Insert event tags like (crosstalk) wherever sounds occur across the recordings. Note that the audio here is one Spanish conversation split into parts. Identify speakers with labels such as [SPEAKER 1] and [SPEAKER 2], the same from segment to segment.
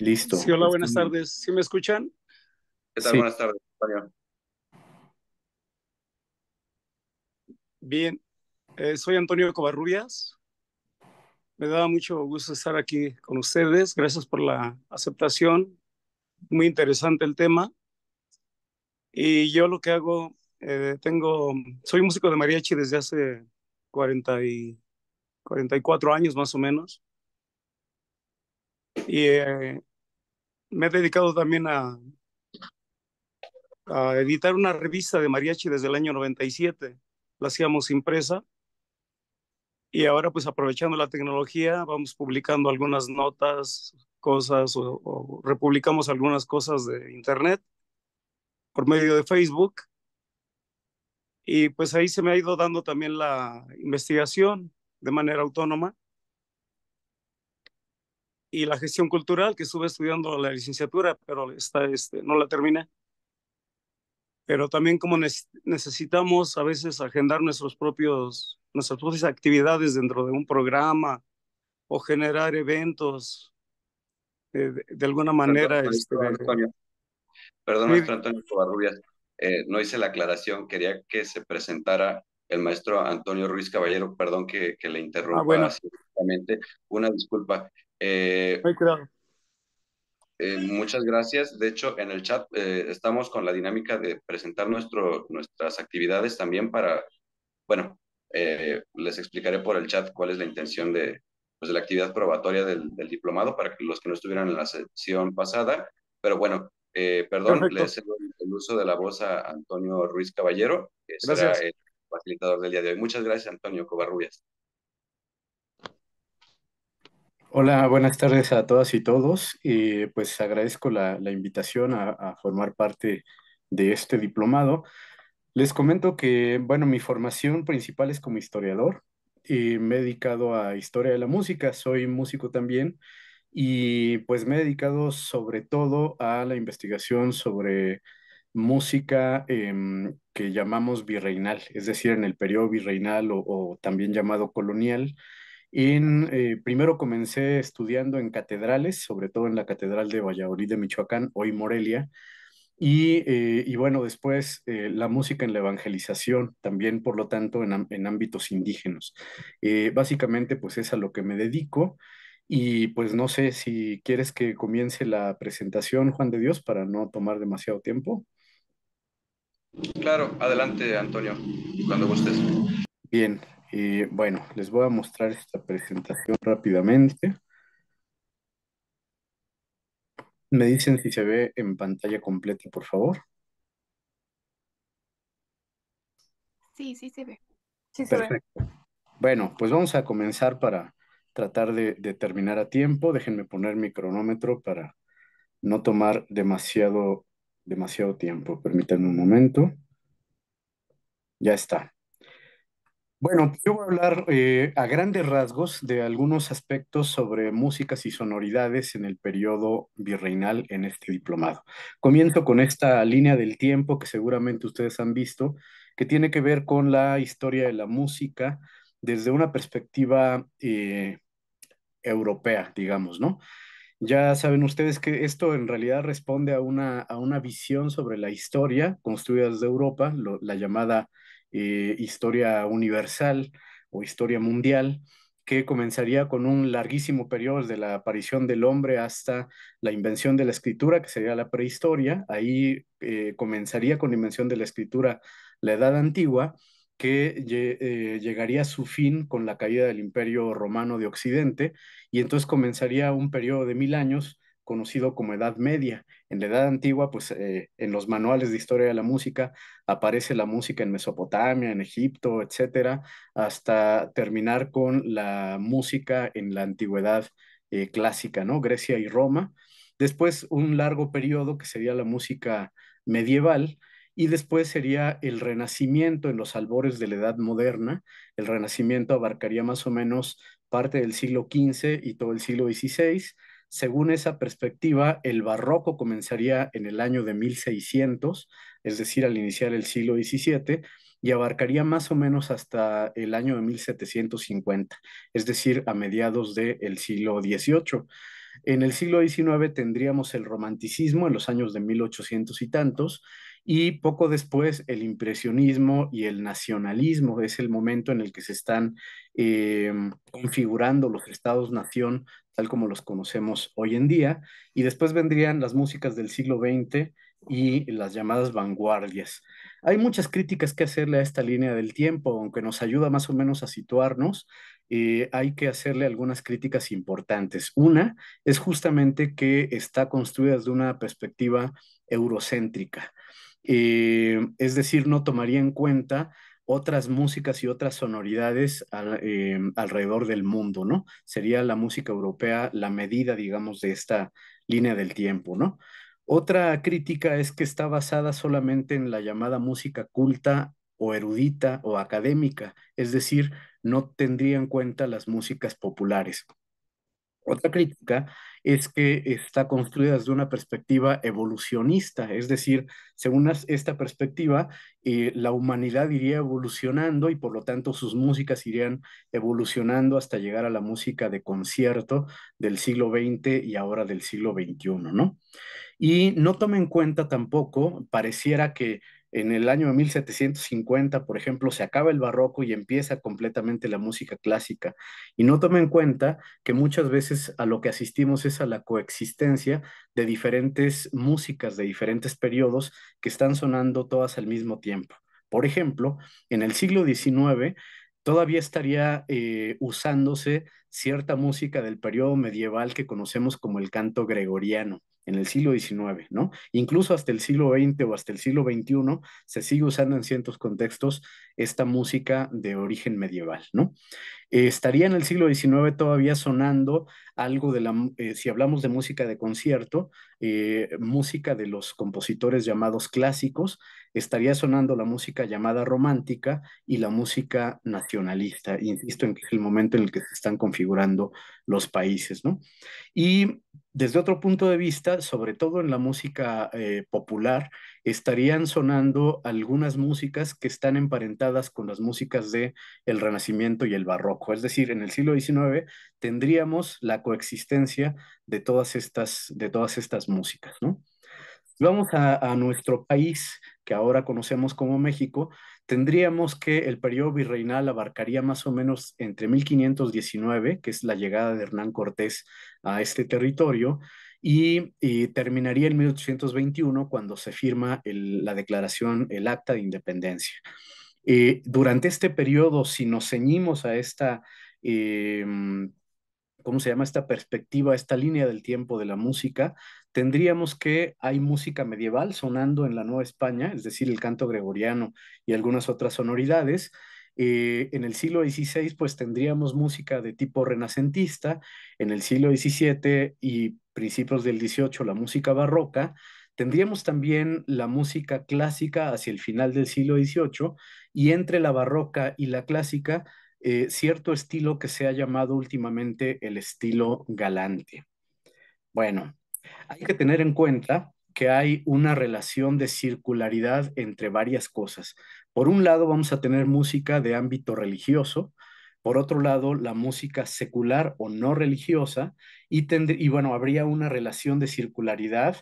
[SPEAKER 1] Listo. Sí, hola, buenas este, tardes. ¿Sí me escuchan? ¿Qué tal? Buenas tardes, Bien, eh, soy Antonio Covarrubias. Me da mucho gusto estar aquí con ustedes. Gracias por la aceptación. Muy interesante el tema. Y yo lo que hago, eh, tengo, soy músico de mariachi desde hace 40 y 44 años más o menos. Y eh, me he dedicado también a, editar una revista de mariachi desde el año 97. La hacíamos impresa. Y ahora, pues aprovechando la tecnología, vamos publicando algunas notas, cosas, o republicamos algunas cosas de Internet por medio de Facebook. Y pues ahí se me ha ido dando también la investigación de manera autónoma y la gestión cultural, que estuve estudiando la licenciatura, pero está, este, no la terminé. Pero también como necesitamos a veces agendar nuestros propios, nuestras propias actividades dentro de un programa o generar eventos eh, de, de, alguna manera.
[SPEAKER 2] Este, perdón, maestro Antonio. Cobarrubias, eh, no hice la aclaración, quería que se presentara el maestro Antonio Ruiz Caballero, perdón que, que le ah, interrumpa. Ah, bueno. Una disculpa. Eh, eh, muchas gracias. De hecho, en el chat eh, estamos con la dinámica de presentar nuestro, nuestras actividades también para, bueno, les explicaré por el chat cuál es la intención de, pues, de la actividad probatoria del, diplomado para los que no estuvieran en la sesión pasada. Pero bueno, perdón, cedo el uso de la voz a Antonio Ruiz Caballero, que será el facilitador del día de hoy. Muchas gracias, Antonio Covarrubias.
[SPEAKER 3] Hola, buenas tardes a todas y todos. Eh, pues agradezco la, la invitación a, formar parte de este diplomado. Les comento que, bueno, mi formación principal es como historiador y me he dedicado a historia de la música, soy músico también y pues me he dedicado sobre todo a la investigación sobre música em, que llamamos virreinal, es decir, en el periodo virreinal o también llamado colonial en, eh, primero comencé estudiando en catedrales, sobre todo en la Catedral de Valladolid de Michoacán, hoy Morelia. Y, eh, y bueno, después eh, la música en la evangelización, también por lo tanto en, en ámbitos indígenas. básicamente pues es a lo que me dedico y pues no sé si quieres que comience la presentación, Juan de Dios, para no tomar demasiado tiempo.
[SPEAKER 2] Claro, adelante Antonio, cuando gustes. Bien, y bueno, les voy a mostrar esta
[SPEAKER 3] presentación rápidamente. Me dicen si se ve en pantalla completa, por favor.
[SPEAKER 2] Sí, sí se ve.
[SPEAKER 3] Perfecto. Bueno, pues vamos a comenzar para tratar de, terminar a tiempo. Déjenme poner mi cronómetro para no tomar demasiado, demasiado tiempo. Permítanme un momento. Ya está. Bueno, yo voy a hablar eh, a grandes rasgos de algunos aspectos sobre músicas y sonoridades en el periodo virreinal en este diplomado. Comienzo con esta línea del tiempo que seguramente ustedes han visto, que tiene que ver con la historia de la música desde una perspectiva eh, europea, digamos, ¿no? Ya saben ustedes que esto en realidad responde a una, a una visión sobre la historia construida desde Europa, la llamada eh, historia universal o historia mundial, que comenzaría con un larguísimo periodo de la aparición del hombre hasta la invención de la escritura, que sería la prehistoria. Ahí eh, comenzaría con la invención de la escritura la Edad Antigua, que eh, llegaría a su fin con la caída del Imperio Romano de Occidente, y entonces comenzaría un periodo de mil años conocido como Edad Media. En la Edad Antigua, pues eh, en los manuales de historia de la música aparece la música en Mesopotamia, en Egipto, etcétera, hasta terminar con la música en la antigüedad eh, clásica, ¿no? Grecia y Roma. Después un largo periodo que sería la música medieval, y después sería el Renacimiento en los albores de la Edad Moderna. El Renacimiento abarcaría más o menos parte del siglo XV y todo el siglo XVI, según esa perspectiva, el barroco comenzaría en el año de 1600, es decir, al iniciar el siglo XVII, y abarcaría más o menos hasta el año de 1750, es decir, a mediados del el siglo XVIII. En el siglo XIX tendríamos el romanticismo en los años de 1800 y tantos, y poco después el impresionismo y el nacionalismo es el momento en el que se están eh, configurando los estados-nación tal como los conocemos hoy en día, y después vendrían las músicas del siglo XX y las llamadas vanguardias. Hay muchas críticas que hacerle a esta línea del tiempo, aunque nos ayuda más o menos a situarnos, eh, hay que hacerle algunas críticas importantes. Una es justamente que está construida desde una perspectiva eurocéntrica, eh, es decir, no tomaría en cuenta otras músicas y otras sonoridades em, alrededor del mundo, ¿no? Sería la música europea la medida, digamos, de esta línea del tiempo, ¿no? Otra crítica es que está basada solamente en la llamada música culta o erudita o académica, es decir, no tendría en cuenta las músicas populares. Otra crítica es que está construida desde una perspectiva evolucionista, es decir, según esta perspectiva, eh, la humanidad iría evolucionando y por lo tanto sus músicas irían evolucionando hasta llegar a la música de concierto del siglo XX y ahora del siglo XXI, ¿no? Y no tome en cuenta tampoco, pareciera que en el año 1750, por ejemplo, se acaba el barroco y empieza completamente la música clásica. Y no tomen en cuenta que muchas veces a lo que asistimos es a la coexistencia de diferentes músicas de diferentes periodos que están sonando todas al mismo tiempo. Por ejemplo, en el siglo XIX todavía estaría eh, usándose cierta música del periodo medieval que conocemos como el canto gregoriano en el siglo XIX, ¿no? Incluso hasta el siglo XX o hasta el siglo XXI se sigue usando en ciertos contextos esta música de origen medieval, ¿no? estaría en el siglo XIX todavía sonando algo de la, eh, si hablamos de música de concierto, eh, música de los compositores llamados clásicos, estaría sonando la música llamada romántica y la música nacionalista, insisto en que es el momento en el que se están configurando los países, ¿no? Y desde otro punto de vista, sobre todo en la música eh, popular, estarían sonando algunas músicas que están emparentadas con las músicas de el Renacimiento y el Barroco. Es decir, en el siglo XIX tendríamos la coexistencia de todas estas, de todas estas músicas, ¿no? vamos a, nuestro país, que ahora conocemos como México, tendríamos que el periodo virreinal abarcaría más o menos entre 1519, que es la llegada de Hernán Cortés a este territorio, y, terminaría en 1821 cuando se firma la declaración, el acta de independencia. Eh, durante este periodo, si nos ceñimos a esta, eh, ¿cómo se llama? Esta perspectiva, esta línea del tiempo de la música, tendríamos que hay música medieval sonando en la Nueva España, es decir, el canto gregoriano y algunas otras sonoridades. Eh, en el siglo XVI, pues tendríamos música de tipo renacentista, en el siglo XVII y principios del XVIII la música barroca, tendríamos también la música clásica hacia el final del siglo XVIII y entre la barroca y la clásica, eh, cierto estilo que se ha llamado últimamente el estilo galante. Bueno, hay que tener en cuenta que hay una relación de circularidad entre varias cosas. Por un lado, vamos a tener música de ámbito religioso, por otro lado, la música secular o no religiosa, y, bueno, habría una relación de circularidad,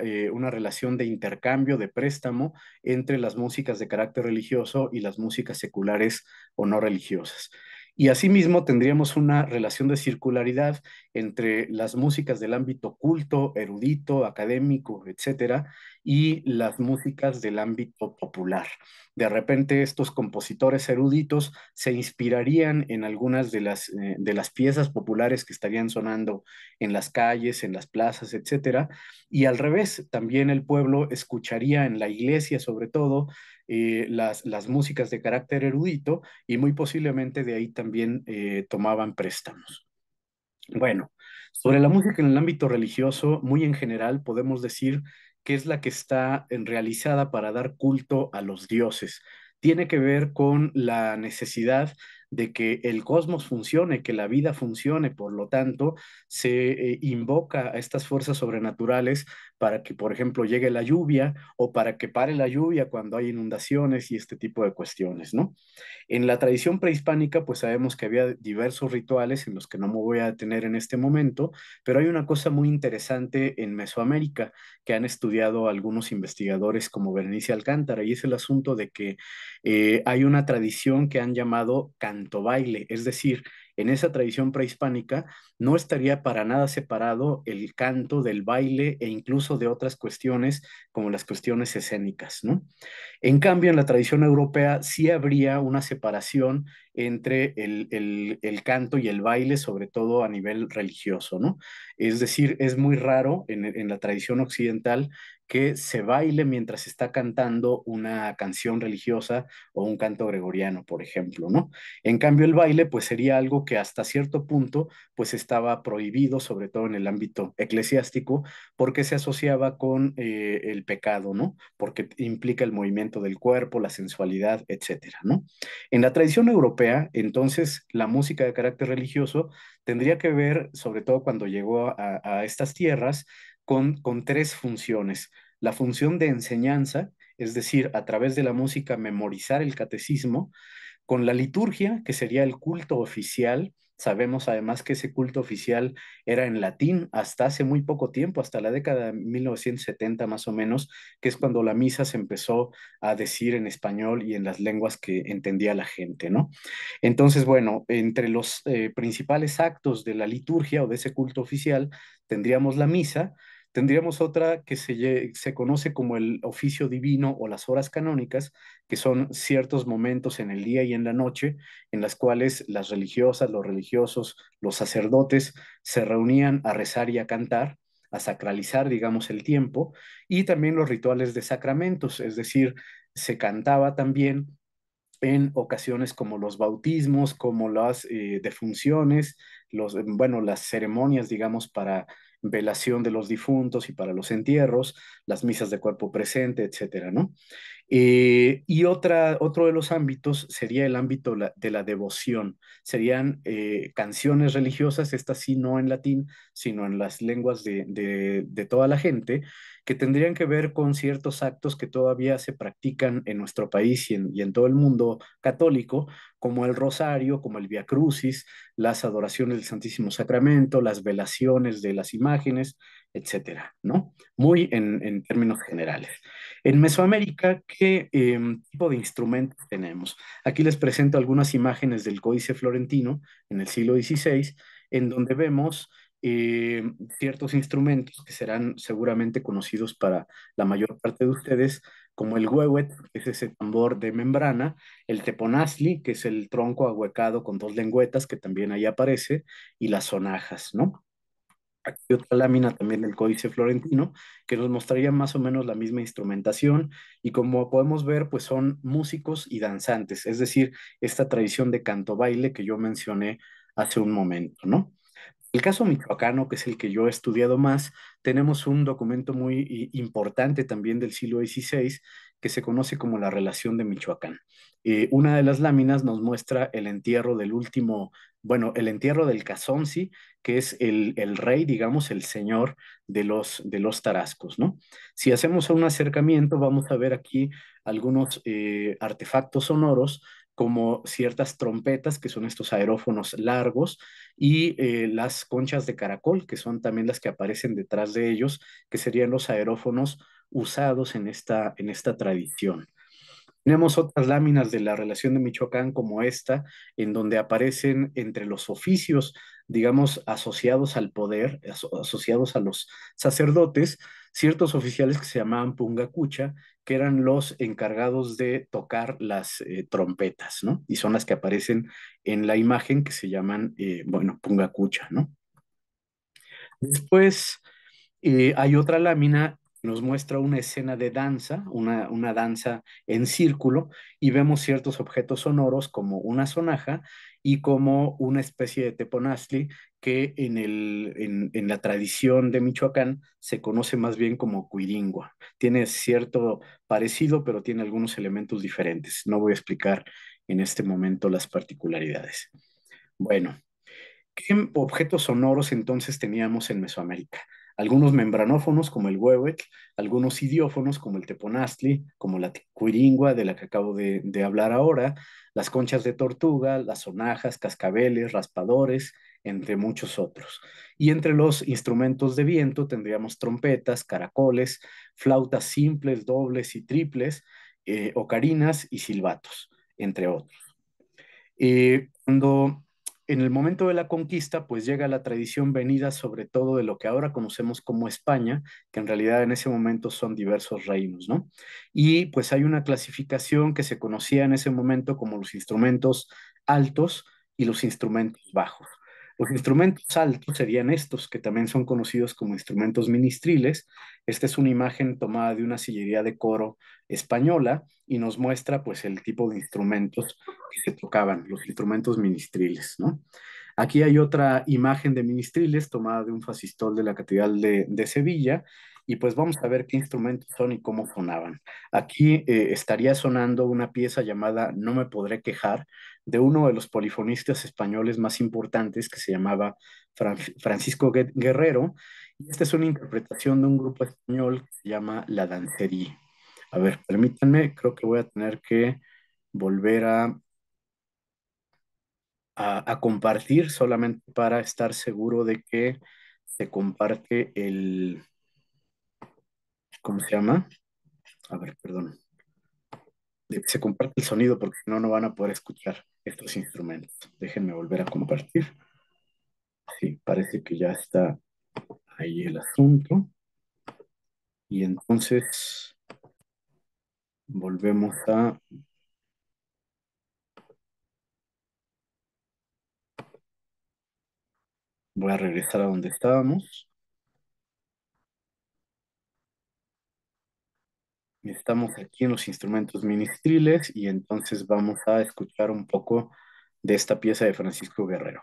[SPEAKER 3] eh, una relación de intercambio, de préstamo entre las músicas de carácter religioso y las músicas seculares o no religiosas. Y asimismo tendríamos una relación de circularidad entre las músicas del ámbito culto, erudito, académico, etcétera, y las músicas del ámbito popular. De repente estos compositores eruditos se inspirarían en algunas de las, eh, de las piezas populares que estarían sonando en las calles, en las plazas, etcétera, y al revés, también el pueblo escucharía en la iglesia sobre todo eh, las, las músicas de carácter erudito y muy posiblemente de ahí también eh, tomaban préstamos. Bueno, sobre la música en el ámbito religioso, muy en general podemos decir que es la que está realizada para dar culto a los dioses. Tiene que ver con la necesidad de que el cosmos funcione, que la vida funcione, por lo tanto, se eh, invoca a estas fuerzas sobrenaturales para que, por ejemplo, llegue la lluvia o para que pare la lluvia cuando hay inundaciones y este tipo de cuestiones, ¿no? En la tradición prehispánica, pues sabemos que había diversos rituales en los que no me voy a detener en este momento, pero hay una cosa muy interesante en Mesoamérica que han estudiado algunos investigadores como Berenice Alcántara y es el asunto de que eh, hay una tradición que han llamado canto baile, es decir, en esa tradición prehispánica no estaría para nada separado el canto del baile e incluso de otras cuestiones como las cuestiones escénicas, ¿no? En cambio, en la tradición europea sí habría una separación entre el, canto y el baile, sobre todo a nivel religioso, ¿no? Es decir, es muy raro en, en la tradición occidental que se baile mientras está cantando una canción religiosa o un canto gregoriano, por ejemplo, ¿no? En cambio, el baile, pues sería algo que hasta cierto punto, pues estaba prohibido, sobre todo en el ámbito eclesiástico, porque se asociaba con eh, el pecado, ¿no? Porque implica el movimiento del cuerpo, la sensualidad, etcétera, ¿no? En la tradición europea, entonces, la música de carácter religioso tendría que ver, sobre todo cuando llegó a estas tierras, con, tres funciones. La función de enseñanza, es decir, a través de la música memorizar el catecismo, con la liturgia, que sería el culto oficial. Sabemos además que ese culto oficial era en latín hasta hace muy poco tiempo, hasta la década de 1970 más o menos, que es cuando la misa se empezó a decir en español y en las lenguas que entendía la gente, ¿no? Entonces, bueno, entre los eh, principales actos de la liturgia o de ese culto oficial tendríamos la misa, Tendríamos otra que se, se conoce como el oficio divino o las horas canónicas, que son ciertos momentos en el día y en la noche en las cuales las religiosas, los religiosos, los sacerdotes se reunían a rezar y a cantar a sacralizar, digamos, el tiempo, y también los rituales de sacramentos, es decir, se cantaba también en ocasiones como los bautismos, como las eh, defunciones, los, bueno, las ceremonias, digamos, para velación de los difuntos y para los entierros, las misas de cuerpo presente, etcétera, ¿no? Eh, y otra, otro de los ámbitos sería el ámbito de la devoción. Serían eh, canciones religiosas, estas sí no en latín, sino en las lenguas de, toda la gente, que tendrían que ver con ciertos actos que todavía se practican en nuestro país y en, todo el mundo católico, como el rosario, como el Via Crucis, las adoraciones del Santísimo Sacramento, las velaciones de las imágenes, etcétera, ¿no? Muy en términos generales. En Mesoamérica, ¿qué em, tipo de instrumentos tenemos? Aquí les presento algunas imágenes del Códice Florentino en el siglo XVI, en donde vemos em, ciertos instrumentos que serán seguramente conocidos para la mayor parte de ustedes, como el huehuet, que es ese tambor de membrana, el teponazli, que es el tronco ahuecado con dos lengüetas, que también ahí aparece, y las sonajas, ¿no? aquí otra lámina también del Códice Florentino, que nos mostraría más o menos la misma instrumentación y como podemos ver, pues son músicos y danzantes, es decir, esta tradición de canto baile que yo mencioné hace un momento, ¿no? El caso michoacano, que es el que yo he estudiado más, tenemos un documento muy importante también del siglo XVI que se conoce como la relación de Michoacán. Eh, una de las láminas nos muestra el entierro del último bueno, el entierro del Casonzi, que es el, el, rey, digamos, el señor de los, de los tarascos, ¿no? Si hacemos un acercamiento, vamos a ver aquí algunos eh, artefactos sonoros como ciertas trompetas, que son estos aerófonos largos, y eh, las conchas de caracol, que son también las que aparecen detrás de ellos, que serían los aerófonos usados en esta, en esta tradición. Tenemos otras láminas de la relación de Michoacán como esta, en donde aparecen entre los oficios, digamos, asociados al poder, asociados a los sacerdotes, ciertos oficiales que se llamaban pungacucha, que eran los encargados de tocar las eh, trompetas, ¿no? Y son las que aparecen en la imagen que se llaman, eh, bueno, pungacucha, ¿no? Después eh, hay otra lámina nos muestra una escena de danza, una, danza en círculo, y vemos ciertos objetos sonoros como una sonaja y como una especie de teponazli que en, en, la tradición de Michoacán se conoce más bien como cuiringua. Tiene cierto parecido, pero tiene algunos elementos diferentes. No voy a explicar en este momento las particularidades. Bueno, ¿qué objetos sonoros entonces teníamos en Mesoamérica? algunos membranófonos como el huehuetl, algunos idiófonos como el teponastli, como la cuiringua de la que acabo de, hablar ahora, las conchas de tortuga, las sonajas, cascabeles, raspadores, entre muchos otros. Y entre los instrumentos de viento tendríamos trompetas, caracoles, flautas simples, dobles y triples, eh, ocarinas y silbatos, entre otros. Eh, cuando en el momento de la conquista, pues llega la tradición venida sobre todo de lo que ahora conocemos como España, que en realidad en ese momento son diversos reinos, ¿no? Y pues hay una clasificación que se conocía en ese momento como los instrumentos altos y los instrumentos bajos. Los pues, instrumentos altos serían estos, que también son conocidos como instrumentos ministriles. Esta es una imagen tomada de una sillería de coro española y nos muestra pues el tipo de instrumentos que se tocaban, los instrumentos ministriles, ¿no? Aquí hay otra imagen de ministriles tomada de un fascistol de la Catedral de, de Sevilla y pues vamos a ver qué instrumentos son y cómo sonaban. Aquí eh, estaría sonando una pieza llamada No me podré quejar de uno de los polifonistas españoles más importantes que se llamaba Francisco Guerrero. Y esta es una interpretación de un grupo español que se llama La Dancería. A ver, permítanme, creo que voy a tener que volver a, a compartir solamente para estar seguro de que se comparte el, ¿cómo se llama? A ver, perdón. Se comparte el sonido porque no, no van a poder escuchar estos instrumentos. Déjenme volver a compartir. Sí, parece que ya está ahí el asunto. Y entonces volvemos a... Voy a regresar a donde estábamos. Estamos aquí en los instrumentos ministriles y entonces vamos a escuchar un poco de esta pieza de Francisco Guerrero.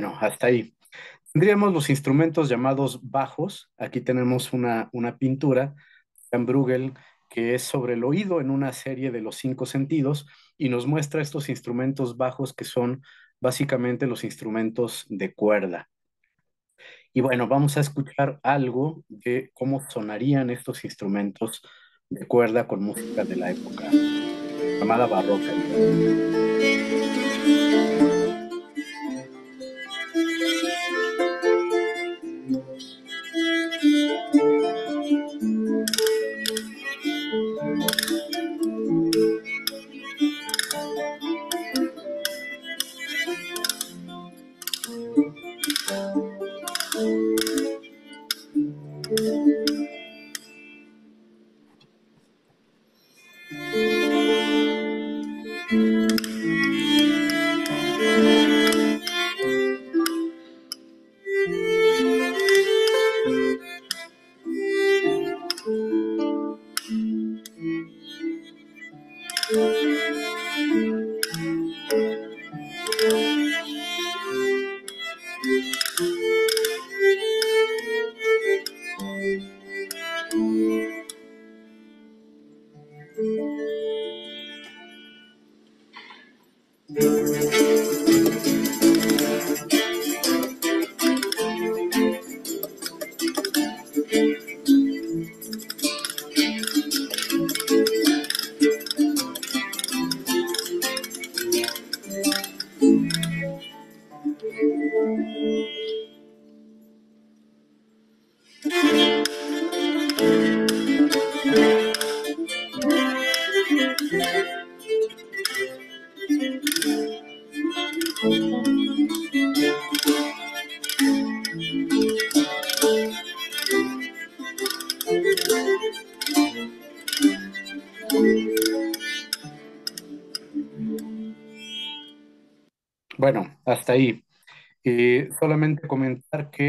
[SPEAKER 3] Bueno, hasta ahí. Tendríamos los instrumentos llamados bajos. Aquí tenemos una, pintura de Bruegel que es sobre el oído en una serie de los cinco sentidos y nos muestra estos instrumentos bajos que son básicamente los instrumentos de cuerda. Y bueno, vamos a escuchar algo de cómo sonarían estos instrumentos de cuerda con música de la época llamada barroca.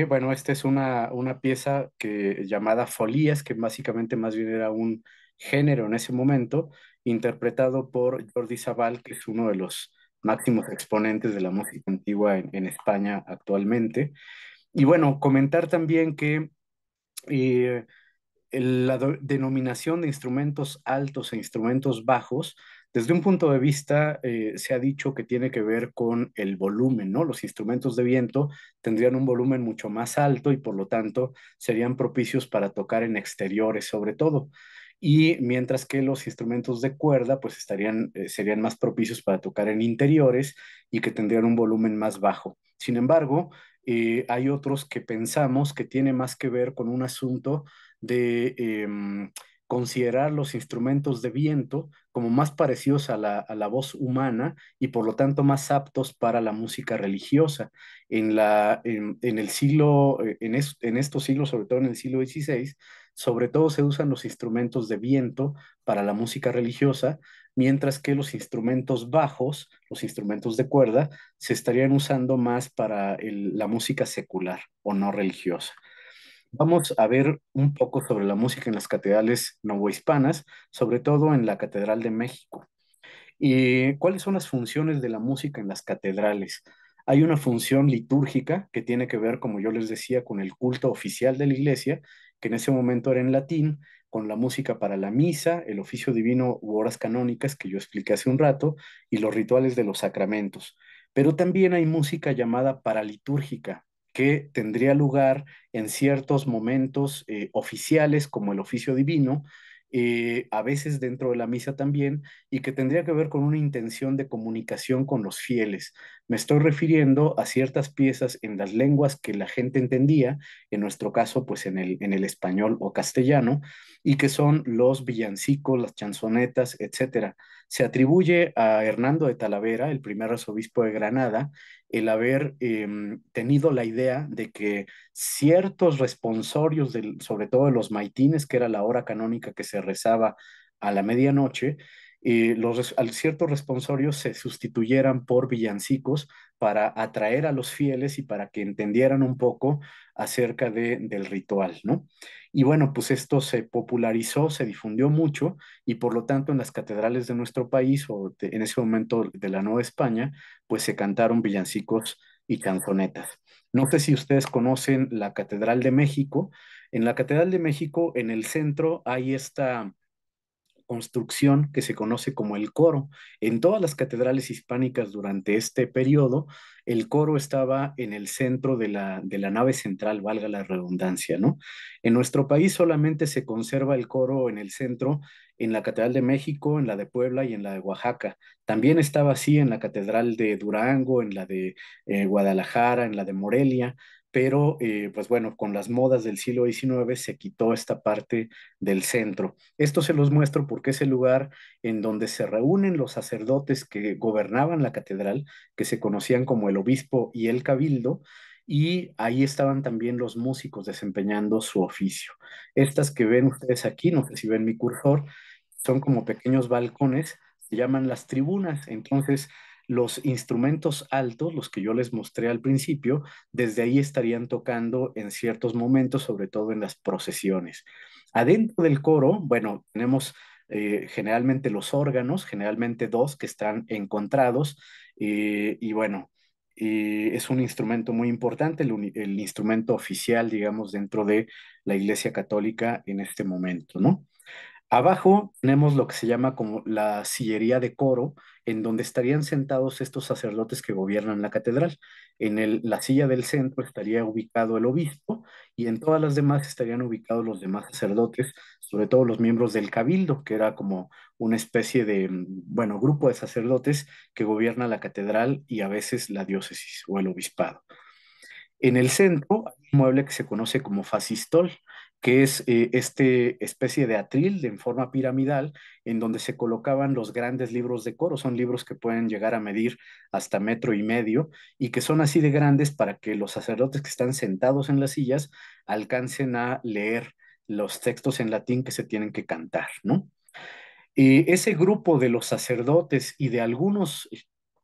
[SPEAKER 3] bueno, esta es una, pieza que, llamada Folías, que básicamente más bien era un género en ese momento, interpretado por Jordi Zaval, que es uno de los máximos exponentes de la música antigua en, España actualmente. Y bueno, comentar también que eh, la denominación de instrumentos altos e instrumentos bajos desde un punto de vista, eh, se ha dicho que tiene que ver con el volumen, ¿no? Los instrumentos de viento tendrían un volumen mucho más alto y por lo tanto serían propicios para tocar en exteriores sobre todo. Y mientras que los instrumentos de cuerda pues estarían, eh, serían más propicios para tocar en interiores y que tendrían un volumen más bajo. Sin embargo, eh, hay otros que pensamos que tiene más que ver con un asunto de em, considerar los instrumentos de viento como más parecidos a la, voz humana y por lo tanto más aptos para la música religiosa. En, la, en, el siglo, eh, en, estos siglos, sobre todo en el siglo XVI, sobre todo se usan los instrumentos de viento para la música religiosa, mientras que los instrumentos bajos, los instrumentos de cuerda, se estarían usando más para la música secular o no religiosa. Vamos a ver un poco sobre la música en las catedrales novohispanas, sobre todo en la Catedral de México. ¿Y eh, cuáles son las funciones de la música en las catedrales? Hay una función litúrgica que tiene que ver, como yo les decía, con el culto oficial de la iglesia, que en ese momento era en latín, con la música para la misa, el oficio divino u horas canónicas que yo expliqué hace un rato, y los rituales de los sacramentos. Pero también hay música llamada paralitúrgica, que tendría lugar en ciertos momentos eh, oficiales como el oficio divino, eh, a veces dentro de la misa también, y que tendría que ver con una intención de comunicación con los fieles. Me estoy refiriendo a ciertas piezas en las lenguas que la gente entendía, en nuestro caso, pues en el, en el español o castellano, y que son los villancicos, las chanzonetas, etcétera. Se atribuye a Hernando de Talavera, el primer arzobispo de Granada, el haber em, tenido la idea de que ciertos responsorios, sobre todo de los maitines, que era la hora canónica que se rezaba a la medianoche, eh, los, ciertos responsorios se sustituyeran por villancicos para atraer a los fieles y para que entendieran un poco acerca del ritual, ¿no? Y bueno, pues esto se popularizó, se difundió mucho y por lo tanto en las catedrales de nuestro país o en ese momento de la Nueva España, pues se cantaron villancicos y canzonetas. No sé si ustedes conocen la Catedral de México. En la Catedral de México, en el centro, hay esta construcción que se conoce como el coro. En todas las catedrales hispánicas durante este periodo, el coro estaba en el centro de la, nave central, valga la redundancia, ¿no? En nuestro país solamente se conserva el coro en el centro en la Catedral de México, en la de Puebla y en la de Oaxaca. También estaba así en la Catedral de Durango, en la de eh, Guadalajara, en la de Morelia, pero eh, pues bueno, con las modas del siglo XIX se quitó esta parte del centro. Esto se los muestro porque es el lugar en donde se reúnen los sacerdotes que gobernaban la catedral, que se conocían como el obispo y el cabildo, y ahí estaban también los músicos desempeñando su oficio. Estas que ven ustedes aquí, no sé si ven mi cursor, son como pequeños balcones, se llaman las tribunas, entonces los instrumentos altos, los que yo les mostré al principio, desde ahí estarían tocando en ciertos momentos, sobre todo en las procesiones. Adentro del coro, bueno, tenemos eh, generalmente los órganos, generalmente dos que están encontrados, eh, y bueno, eh, es un instrumento muy importante, el, el, instrumento oficial, digamos, dentro de la Iglesia Católica en este momento, ¿no? Abajo tenemos lo que se llama como la sillería de coro, en donde estarían sentados estos sacerdotes que gobiernan la catedral. En la silla del centro estaría ubicado el obispo y en todas las demás estarían ubicados los demás sacerdotes, sobre todo los miembros del cabildo, que era como una especie de, bueno, grupo de sacerdotes que gobierna la catedral y a veces la diócesis o el obispado. En el centro hay un mueble que se conoce como fascistol, que es esta eh, este especie de atril en forma piramidal en donde se colocaban los grandes libros de coro. Son libros que pueden llegar a medir hasta metro y medio y que son así de grandes para que los sacerdotes que están sentados en las sillas alcancen a leer los textos en latín que se tienen que cantar, ¿no? y eh, ese grupo de los sacerdotes y de algunos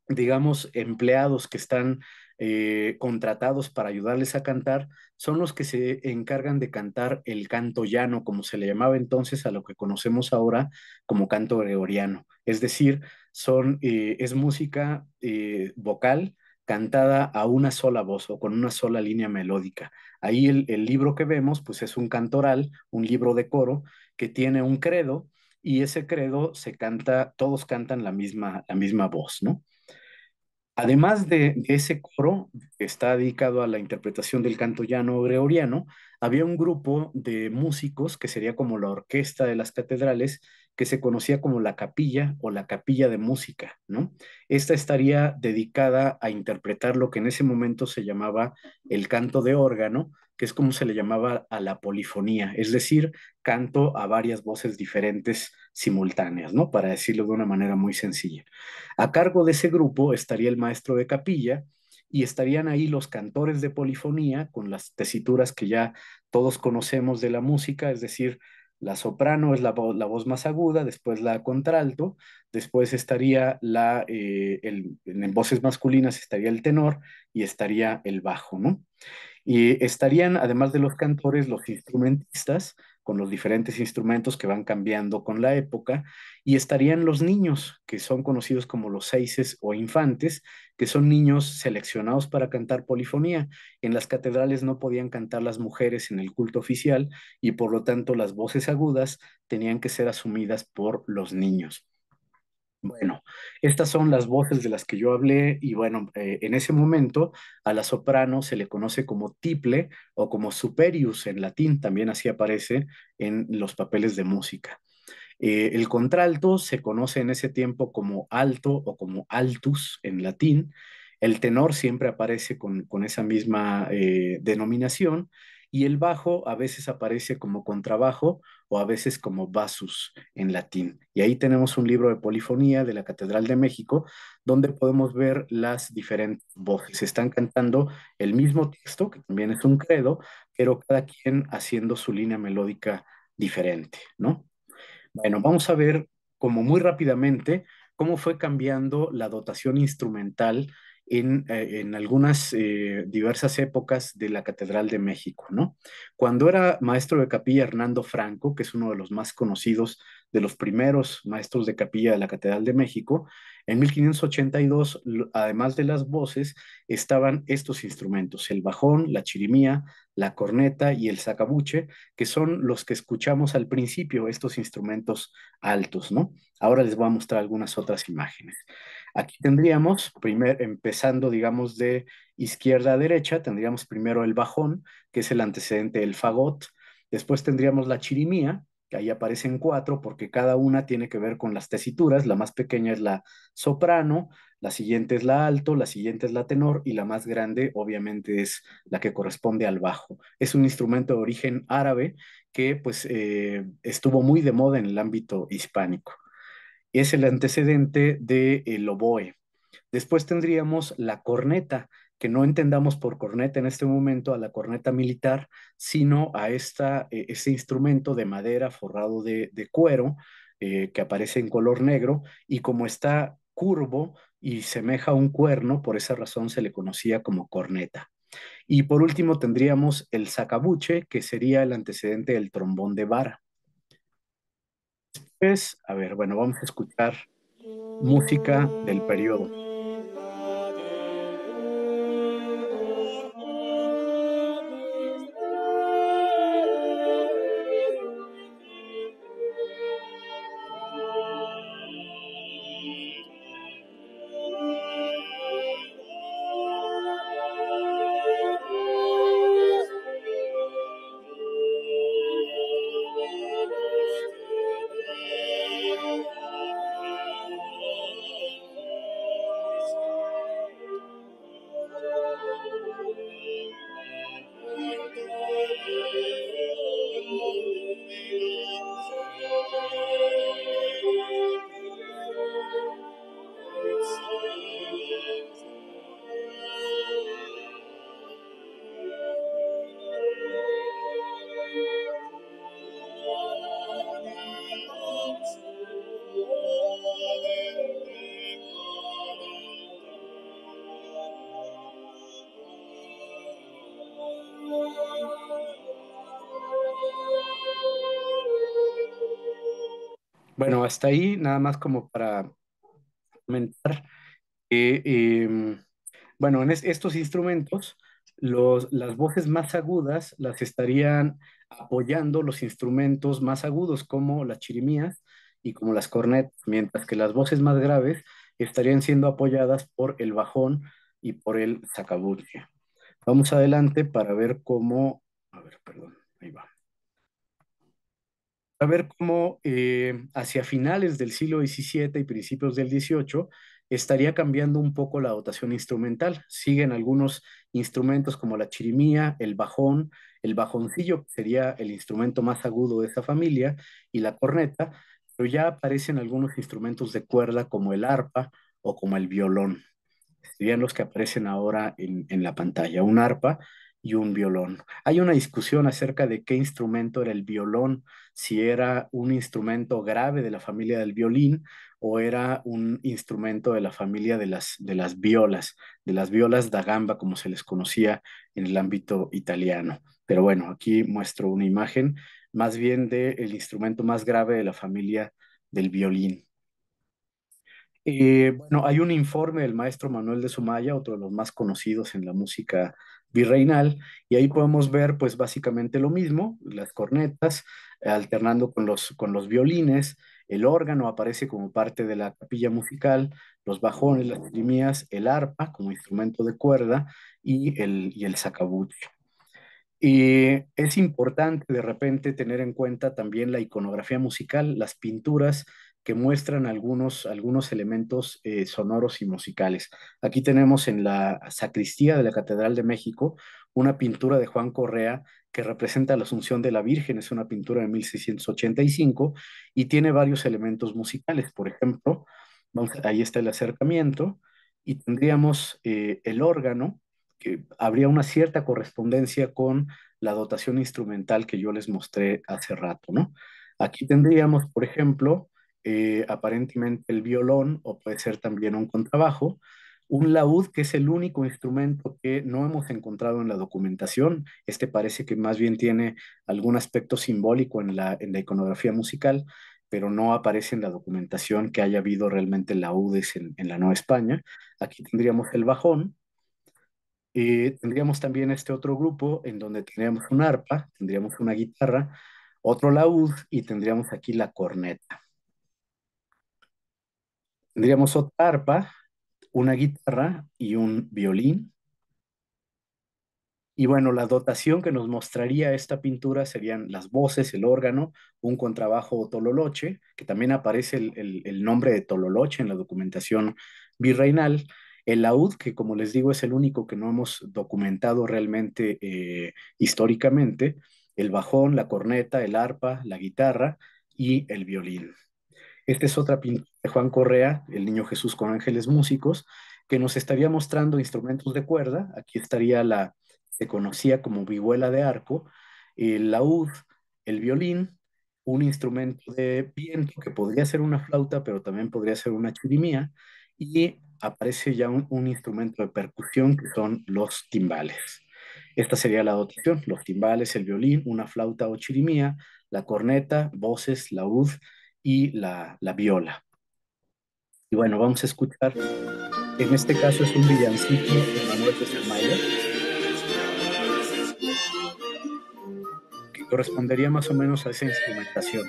[SPEAKER 3] digamos, empleados que están eh, contratados para ayudarles a cantar son los que se encargan de cantar el canto llano, como se le llamaba entonces a lo que conocemos ahora como canto gregoriano. Es decir, son, eh, es música eh, vocal cantada a una sola voz o con una sola línea melódica. Ahí el, el libro que vemos pues es un cantoral, un libro de coro que tiene un credo y ese credo se canta, todos cantan la misma, la misma voz, ¿no? Además de, ese coro, que está dedicado a la interpretación del canto llano gregoriano, había un grupo de músicos que sería como la orquesta de las catedrales, que se conocía como la capilla o la capilla de música, ¿no? Esta estaría dedicada a interpretar lo que en ese momento se llamaba el canto de órgano, que es como se le llamaba a la polifonía, es decir, canto a varias voces diferentes simultáneas, ¿no? Para decirlo de una manera muy sencilla. A cargo de ese grupo estaría el maestro de capilla y estarían ahí los cantores de polifonía con las tesituras que ya todos conocemos de la música, es decir, la soprano es la, voz más aguda, después la contralto, después estaría la, eh, en voces masculinas estaría el tenor y estaría el bajo, ¿no? Y estarían, además de los cantores, los instrumentistas, con los diferentes instrumentos que van cambiando con la época, y estarían los niños, que son conocidos como los seises o infantes, que son niños seleccionados para cantar polifonía. En las catedrales no podían cantar las mujeres en el culto oficial y por lo tanto las voces agudas tenían que ser asumidas por los niños. Bueno, estas son las voces de las que yo hablé y bueno, eh, en ese momento a la soprano se le conoce como tiple o como superius en latín, también así aparece en los papeles de música. Eh, el contralto se conoce en ese tiempo como alto o como altus en latín. El tenor siempre aparece con, esa misma eh, denominación y el bajo a veces aparece como contrabajo o a veces como basus en latín. Y ahí tenemos un libro de polifonía de la Catedral de México, donde podemos ver las diferentes voces. Están cantando el mismo texto, que también es un credo, pero cada quien haciendo su línea melódica diferente, ¿no? Bueno, vamos a ver como muy rápidamente cómo fue cambiando la dotación instrumental eh, en, algunas eh, diversas épocas de la Catedral de México, ¿no? Cuando era maestro de capilla Hernando Franco, que es uno de los más conocidos de los primeros maestros de capilla de la Catedral de México, en 1582, además de las voces, estaban estos instrumentos, el bajón, la chirimía, la corneta y el sacabuche, que son los que escuchamos al principio, estos instrumentos altos, ¿no? Ahora les voy a mostrar algunas otras imágenes. Aquí tendríamos, empezando, digamos, de izquierda a derecha, tendríamos primero el bajón, que es el antecedente del fagot. Después tendríamos la chirimía, que ahí aparecen cuatro, porque cada una tiene que ver con las tesituras. La más pequeña es la soprano, la siguiente es la alto, la siguiente es la tenor y la más grande obviamente es la que corresponde al bajo. Es un instrumento de origen árabe que pues eh, estuvo muy de moda en el ámbito hispánico es el antecedente del eh, oboe. Después tendríamos la corneta, que no entendamos por corneta en este momento a la corneta militar, sino a esta, eh, ese instrumento de madera forrado de, cuero eh, que aparece en color negro y como está curvo y semeja a un cuerno, por esa razón se le conocía como corneta. Y por último tendríamos el sacabuche, que sería el antecedente del trombón de vara a ver, bueno, vamos a escuchar música del periodo. hasta ahí, nada más como para comentar. que em, bueno, en estos instrumentos, las voces más agudas las estarían apoyando los instrumentos más agudos, como las chirimías y como las cornetas, mientras que las voces más graves estarían siendo apoyadas por el bajón y por el sacabuche. Vamos adelante para ver cómo a ver cómo eh, hacia finales del siglo XVII y principios del XVIII estaría cambiando un poco la dotación instrumental. Siguen algunos instrumentos como la chirimía, el bajón, el bajoncillo, que sería el instrumento más agudo de esa familia, y la corneta, pero ya aparecen algunos instrumentos de cuerda como el arpa o como el violón. Serían los que aparecen ahora en, en la pantalla. Un arpa y un violón. Hay una discusión acerca de qué instrumento era el violón, si era un instrumento grave de la familia del violín o era un instrumento de la familia de las, de las violas, de las violas da gamba, como se les conocía en el ámbito italiano. Pero bueno, aquí muestro una imagen más bien del el instrumento más grave de la familia del violín. Eh, bueno, hay un informe del maestro Manuel de Sumaya, otro de los más conocidos en la música virreinal, y ahí podemos ver pues básicamente lo mismo, las cornetas alternando con los, con los violines, el órgano aparece como parte de la capilla musical, los bajones, las trimías, el arpa como instrumento de cuerda y el, y el sacabuche. Y es importante de repente tener en cuenta también la iconografía musical, las pinturas que muestran algunos, algunos elementos eh, sonoros y musicales. Aquí tenemos en la sacristía de la Catedral de México una pintura de Juan Correa que representa la Asunción de la Virgen, es una pintura de 1685 y tiene varios elementos musicales. Por ejemplo, ahí está el acercamiento y tendríamos eh, el órgano, que habría una cierta correspondencia con la dotación instrumental que yo les mostré hace rato, ¿no? Aquí tendríamos, por ejemplo, eh, aparentemente el violón o puede ser también un contrabajo, un laúd que es el único instrumento que no hemos encontrado en la documentación. Este parece que más bien tiene algún aspecto simbólico en la, iconografía musical, pero no aparece en la documentación que haya habido realmente laúdes en, la Nueva España. Aquí tendríamos el bajón. y eh, tendríamos también este otro grupo en donde tendríamos un arpa, tendríamos una guitarra, otro laúd y tendríamos aquí la corneta. Tendríamos otra arpa, una guitarra y un violín. Y bueno, la dotación que nos mostraría esta pintura serían las voces, el órgano, un contrabajo tololoche, que también aparece el, nombre de tololoche en la documentación virreinal, el laúd, que como les digo es el único que no hemos documentado realmente eh, históricamente, el bajón, la corneta, el arpa, la guitarra y el violín. Esta es otra pintura de Juan Correa, El Niño Jesús con Ángeles Músicos, que nos estaría mostrando instrumentos de cuerda. Aquí estaría la, se conocía como vihuela de arco, el laúd, el violín, un instrumento de viento que podría ser una flauta, pero también podría ser una chirimía, y aparece ya un, un instrumento de percusión que son los timbales. Esta sería la dotación, los timbales, el violín, una flauta o chirimía, la corneta, voces, laúd, y la, la viola. Y bueno, vamos a escuchar, en este caso es un villancito de Manuel de que correspondería más o menos a esa instrumentación.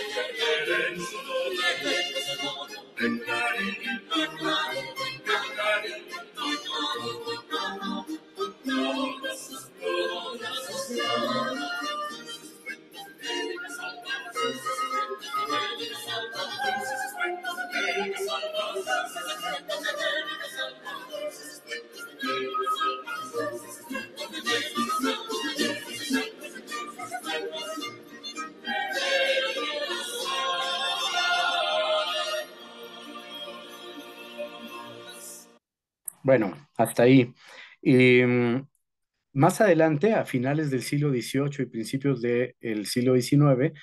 [SPEAKER 3] ahí. Em, más adelante, a finales del siglo XVIII y principios del siglo XIX,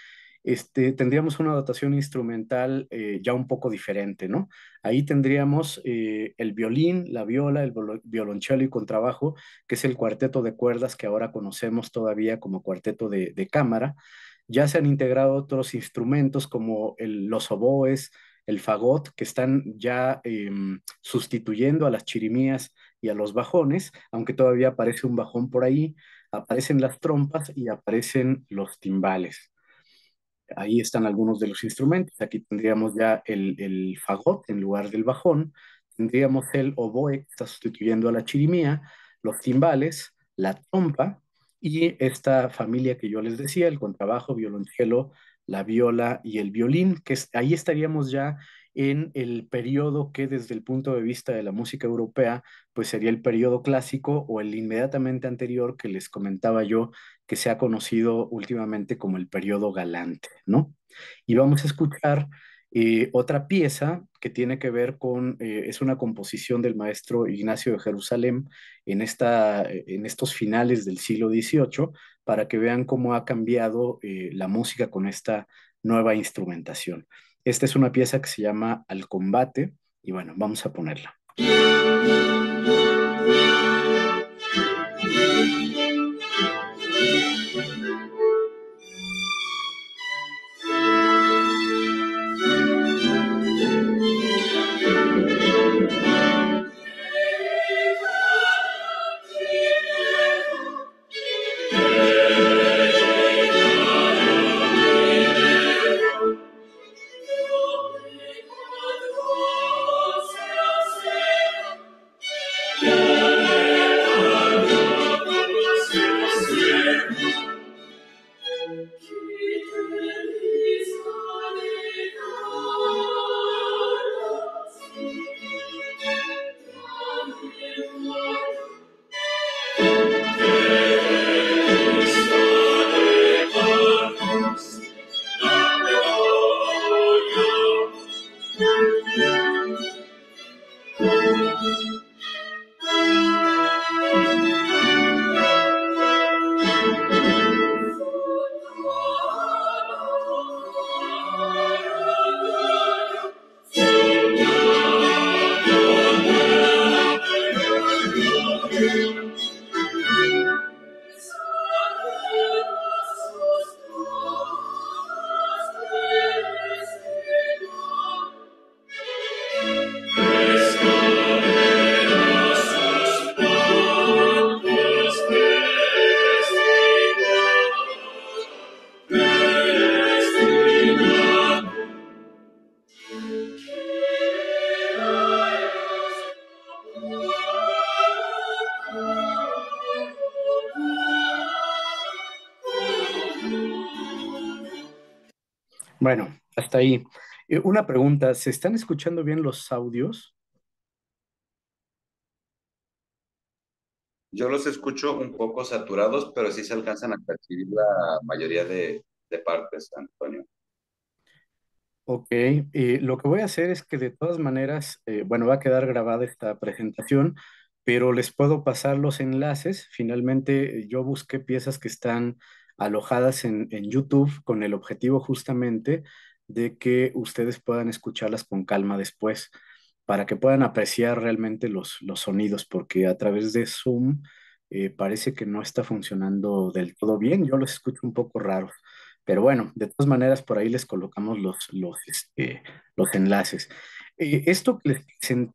[SPEAKER 3] este, tendríamos una dotación instrumental eh, ya un poco diferente, ¿no? Ahí tendríamos eh, el violín, la viola, el violonchelo y contrabajo, que es el cuarteto de cuerdas que ahora conocemos todavía como cuarteto de, cámara. Ya se han integrado otros instrumentos como los oboes, el fagot, que están ya em, sustituyendo a las chirimías y a los bajones, aunque todavía aparece un bajón por ahí, aparecen las trompas y aparecen los timbales. Ahí están algunos de los instrumentos. Aquí tendríamos ya el, fagot en lugar del bajón, tendríamos el oboe está sustituyendo a la chirimía, los timbales, la trompa y esta familia que yo les decía, el contrabajo, violonchelo, la viola y el violín, que ahí estaríamos ya en el periodo que desde el punto de vista de la música europea, pues sería el periodo clásico o el inmediatamente anterior que les comentaba yo, que se ha conocido últimamente como el periodo galante, ¿no? Y vamos a escuchar eh, otra pieza que tiene que ver con, eh, es una composición del maestro Ignacio de Jerusalén en, estos finales del siglo XVIII, para que vean cómo ha cambiado eh, la música con esta nueva instrumentación. Esta es una pieza que se llama Al combate y bueno, vamos a ponerla. ahí. Eh, una pregunta, ¿se están escuchando bien los audios?
[SPEAKER 2] Yo los escucho un poco saturados, pero sí se alcanzan a percibir la mayoría de, partes, Antonio.
[SPEAKER 3] Ok, lo que voy a hacer es que de todas maneras, eh, bueno, va a quedar grabada esta presentación, pero les puedo pasar los enlaces. Finalmente, yo busqué piezas que están alojadas en, en YouTube con el objetivo justamente de que ustedes puedan escucharlas con calma después para que puedan apreciar realmente los, sonidos, porque a través de Zoom eh, parece que no está funcionando del todo bien. Yo los escucho un poco raros, pero bueno, de todas maneras por ahí les colocamos los, los, este, enlaces. Eh, esto que les presenté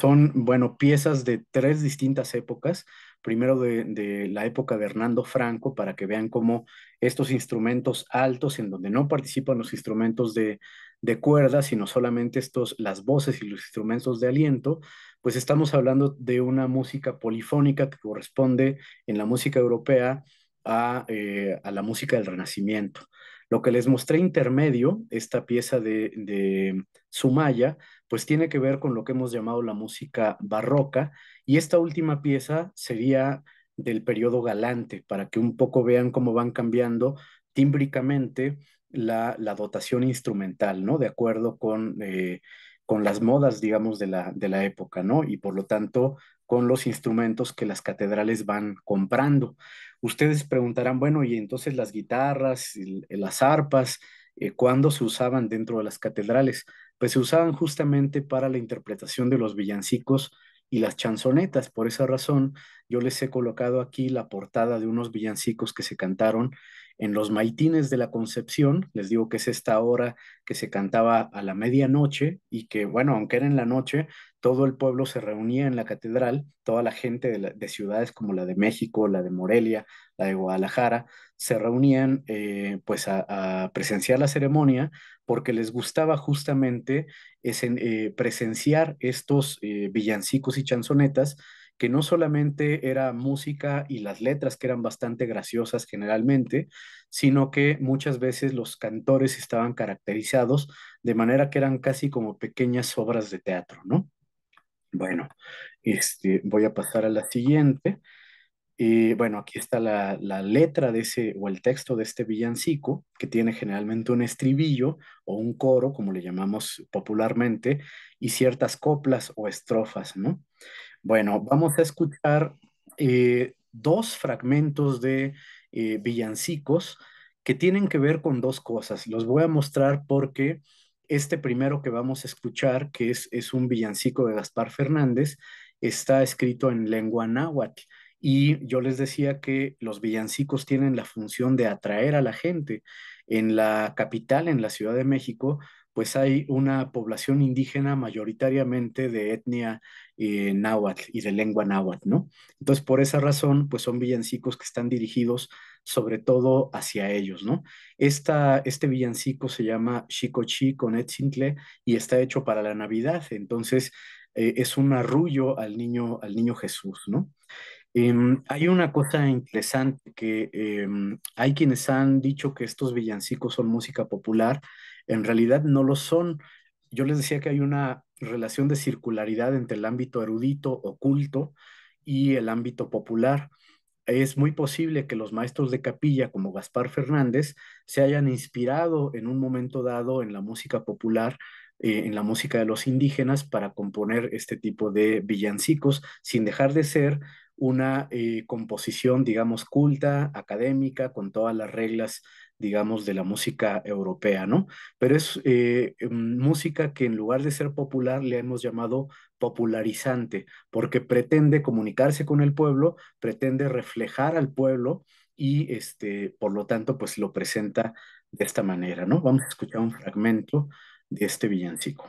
[SPEAKER 3] son, bueno, piezas de tres distintas épocas primero de, la época de Hernando Franco, para que vean cómo estos instrumentos altos, en donde no participan los instrumentos de, de cuerda, sino solamente estos, las voces y los instrumentos de aliento, pues estamos hablando de una música polifónica que corresponde en la música europea a, eh, a la música del Renacimiento. Lo que les mostré intermedio, esta pieza de, de Sumaya, pues tiene que ver con lo que hemos llamado la música barroca y esta última pieza sería del periodo galante, para que un poco vean cómo van cambiando tímbricamente la, dotación instrumental, ¿no? De acuerdo con, eh, con las modas, digamos, de la, época, ¿no? Y por lo tanto, con los instrumentos que las catedrales van comprando. Ustedes preguntarán, bueno, y entonces las guitarras, las arpas, eh, ¿cuándo se usaban dentro de las catedrales? pues se usaban justamente para la interpretación de los villancicos y las chanzonetas. Por esa razón, yo les he colocado aquí la portada de unos villancicos que se cantaron en los maitines de la Concepción, les digo que es esta hora que se cantaba a la medianoche y que, bueno, aunque era en la noche, todo el pueblo se reunía en la catedral, toda la gente de, ciudades como la de México, la de Morelia, la de Guadalajara, se reunían eh, pues a, presenciar la ceremonia porque les gustaba justamente eh, presenciar estos eh, villancicos y chanzonetas que no solamente era música y las letras, que eran bastante graciosas generalmente, sino que muchas veces los cantores estaban caracterizados de manera que eran casi como pequeñas obras de teatro, ¿no? Bueno, este, voy a pasar a la siguiente. Y eh, bueno, aquí está la, la, letra de ese o el texto de este villancico, que tiene generalmente un estribillo o un coro, como le llamamos popularmente, y ciertas coplas o estrofas, ¿no? Bueno, vamos a escuchar eh, dos fragmentos de eh, villancicos que tienen que ver con dos cosas. Los voy a mostrar porque este primero que vamos a escuchar, que es, es un villancico de Gaspar Fernández, está escrito en lengua náhuatl. Y yo les decía que los villancicos tienen la función de atraer a la gente. En la capital, en la Ciudad de México, pues hay una población indígena mayoritariamente de etnia eh, náhuatl y de lengua náhuatl, ¿no? Entonces, por esa razón, pues son villancicos que están dirigidos sobre todo hacia ellos, ¿no? este villancico se llama chi con Etzintle y está hecho para la Navidad, entonces eh, es un arrullo al niño, al niño Jesús, ¿no? Em, hay una cosa interesante que em, hay quienes han dicho que estos villancicos son música popular, en realidad no lo son yo les decía que hay una relación de circularidad entre el ámbito erudito, oculto y el ámbito popular. Es muy posible que los maestros de capilla como Gaspar Fernández se hayan inspirado en un momento dado en la música popular, eh, en la música de los indígenas para componer este tipo de villancicos sin dejar de ser una eh, composición, digamos, culta, académica, con todas las reglas digamos, de la música europea, ¿no? Pero es eh, em, música que en lugar de ser popular le hemos llamado popularizante, porque pretende comunicarse con el pueblo, pretende reflejar al pueblo y, este, por lo tanto, pues lo presenta de esta manera, ¿no? Vamos a escuchar un fragmento de este villancico.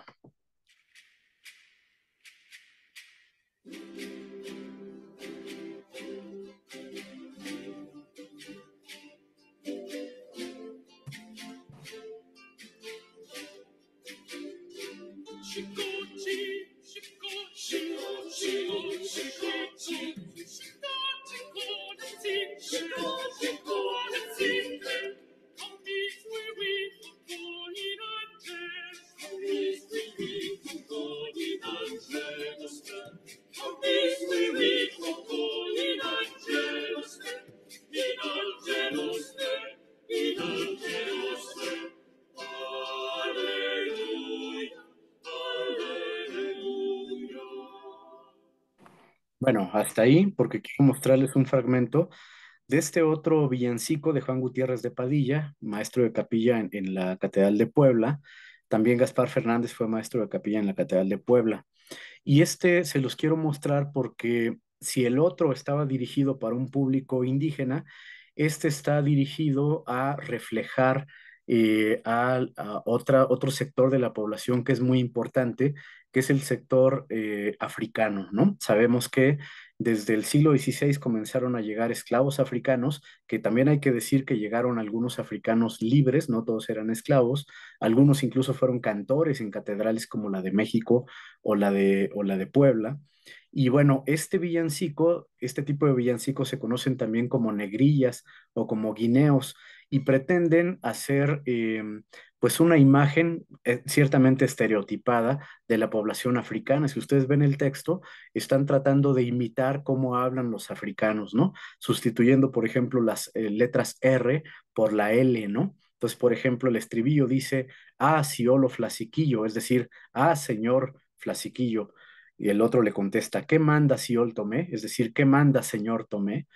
[SPEAKER 3] hasta ahí, porque quiero mostrarles un fragmento de este otro villancico de Juan Gutiérrez de Padilla, maestro de capilla en, la Catedral de Puebla. También Gaspar Fernández fue maestro de capilla en la Catedral de Puebla. Y este se los quiero mostrar porque si el otro estaba dirigido para un público indígena, este está dirigido a reflejar eh, a, otro sector de la población que es muy importante, que es el sector eh, africano, ¿no? Sabemos que desde el siglo XVI comenzaron a llegar esclavos africanos, que también hay que decir que llegaron algunos africanos libres, no todos eran esclavos, algunos incluso fueron cantores en catedrales como la de México o la de, o la de Puebla. Y bueno, este villancico, este tipo de villancicos se conocen también como negrillas o como guineos, y pretenden hacer em, pues una imagen eh, ciertamente estereotipada de la población africana. Si ustedes ven el texto, están tratando de imitar cómo hablan los africanos, ¿no? Sustituyendo, por ejemplo, las eh, letras R por la L, ¿no? Entonces, por ejemplo, el estribillo dice, ah, siolo flasiquillo, es decir, ah, señor flasiquillo. Y el otro le contesta, ¿qué manda siol tomé? Es decir, ¿qué manda señor tomé?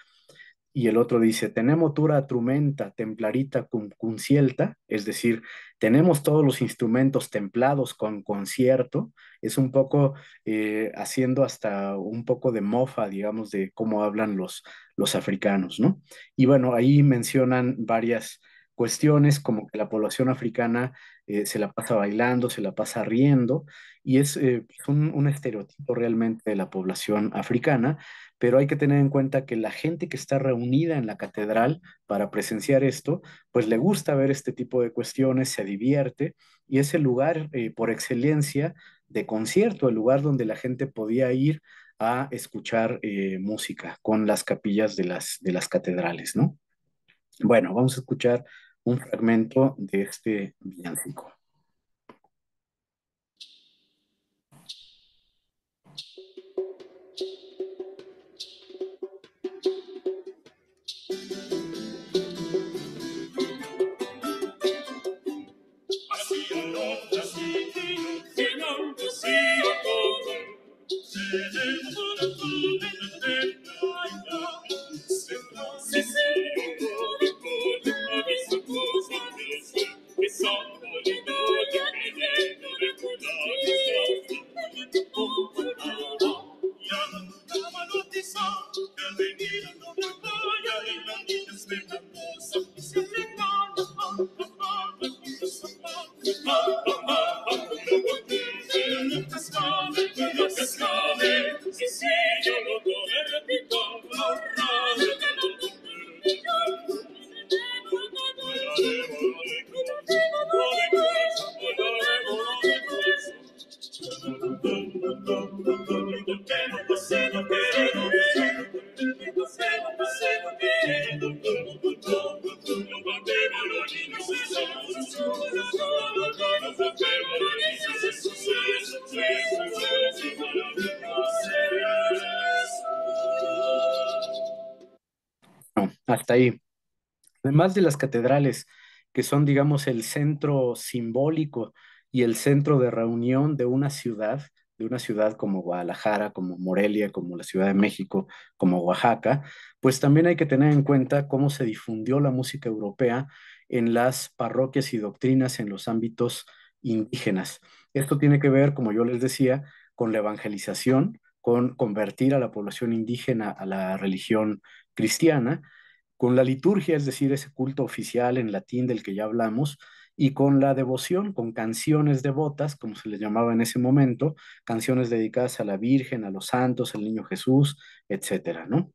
[SPEAKER 3] y el otro dice, tenemos tura trumenta, templarita con es decir, tenemos todos los instrumentos templados con concierto, es un poco eh, haciendo hasta un poco de mofa, digamos, de cómo hablan los, los africanos, ¿no? Y bueno, ahí mencionan varias cuestiones como que la población africana eh, se la pasa bailando, se la pasa riendo, y es eh, pues, un, estereotipo realmente de la población africana, pero hay que tener en cuenta que la gente que está reunida en la catedral para presenciar esto, pues le gusta ver este tipo de cuestiones, se divierte, y es el lugar eh, por excelencia de concierto, el lugar donde la gente podía ir a escuchar música con las capillas de las, de las catedrales, ¿no? Bueno, vamos a escuchar un fragmento de este villancico.
[SPEAKER 4] Bienvenido, no me vaya y no me
[SPEAKER 3] además de las catedrales, que son, digamos, el centro simbólico y el centro de reunión de una ciudad, de una ciudad como Guadalajara, como Morelia, como la Ciudad de México, como Oaxaca, pues también hay que tener en cuenta cómo se difundió la música europea en las parroquias y doctrinas en los ámbitos indígenas. Esto tiene que ver, como yo les decía, con la evangelización, con convertir a la población indígena a la religión cristiana, con la liturgia, es decir, ese culto oficial en latín del que ya hablamos, y con la devoción, con canciones devotas, como se les llamaba en ese momento, canciones dedicadas a la Virgen, a los santos, al Niño Jesús, etcétera, ¿no?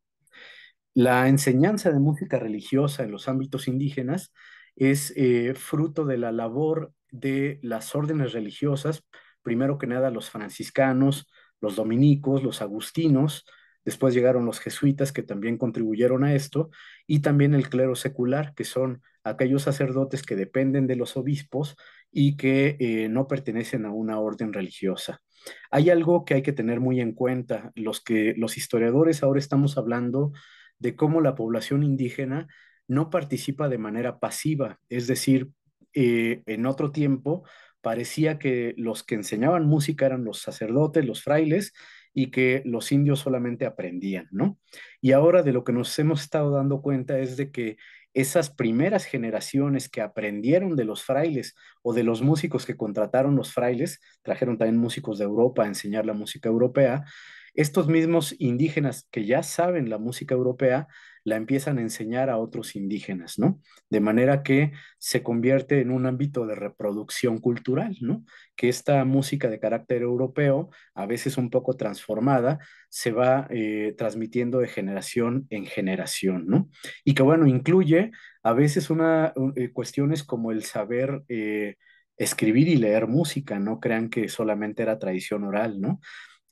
[SPEAKER 3] La enseñanza de música religiosa en los ámbitos indígenas es eh, fruto de la labor de las órdenes religiosas, primero que nada los franciscanos, los dominicos, los agustinos, Después llegaron los jesuitas que también contribuyeron a esto y también el clero secular, que son aquellos sacerdotes que dependen de los obispos y que eh, no pertenecen a una orden religiosa. Hay algo que hay que tener muy en cuenta, los que los historiadores ahora estamos hablando de cómo la población indígena no participa de manera pasiva, es decir, eh, en otro tiempo parecía que los que enseñaban música eran los sacerdotes, los frailes, y que los indios solamente aprendían, ¿no? Y ahora de lo que nos hemos estado dando cuenta es de que esas primeras generaciones que aprendieron de los frailes o de los músicos que contrataron los frailes, trajeron también músicos de Europa a enseñar la música europea, estos mismos indígenas que ya saben la música europea la empiezan a enseñar a otros indígenas, ¿no? De manera que se convierte en un ámbito de reproducción cultural, ¿no? Que esta música de carácter europeo, a veces un poco transformada, se va eh, transmitiendo de generación en generación, ¿no? Y que, bueno, incluye a veces una, eh, cuestiones como el saber... Eh, escribir y leer música, no crean que solamente era tradición oral, ¿no?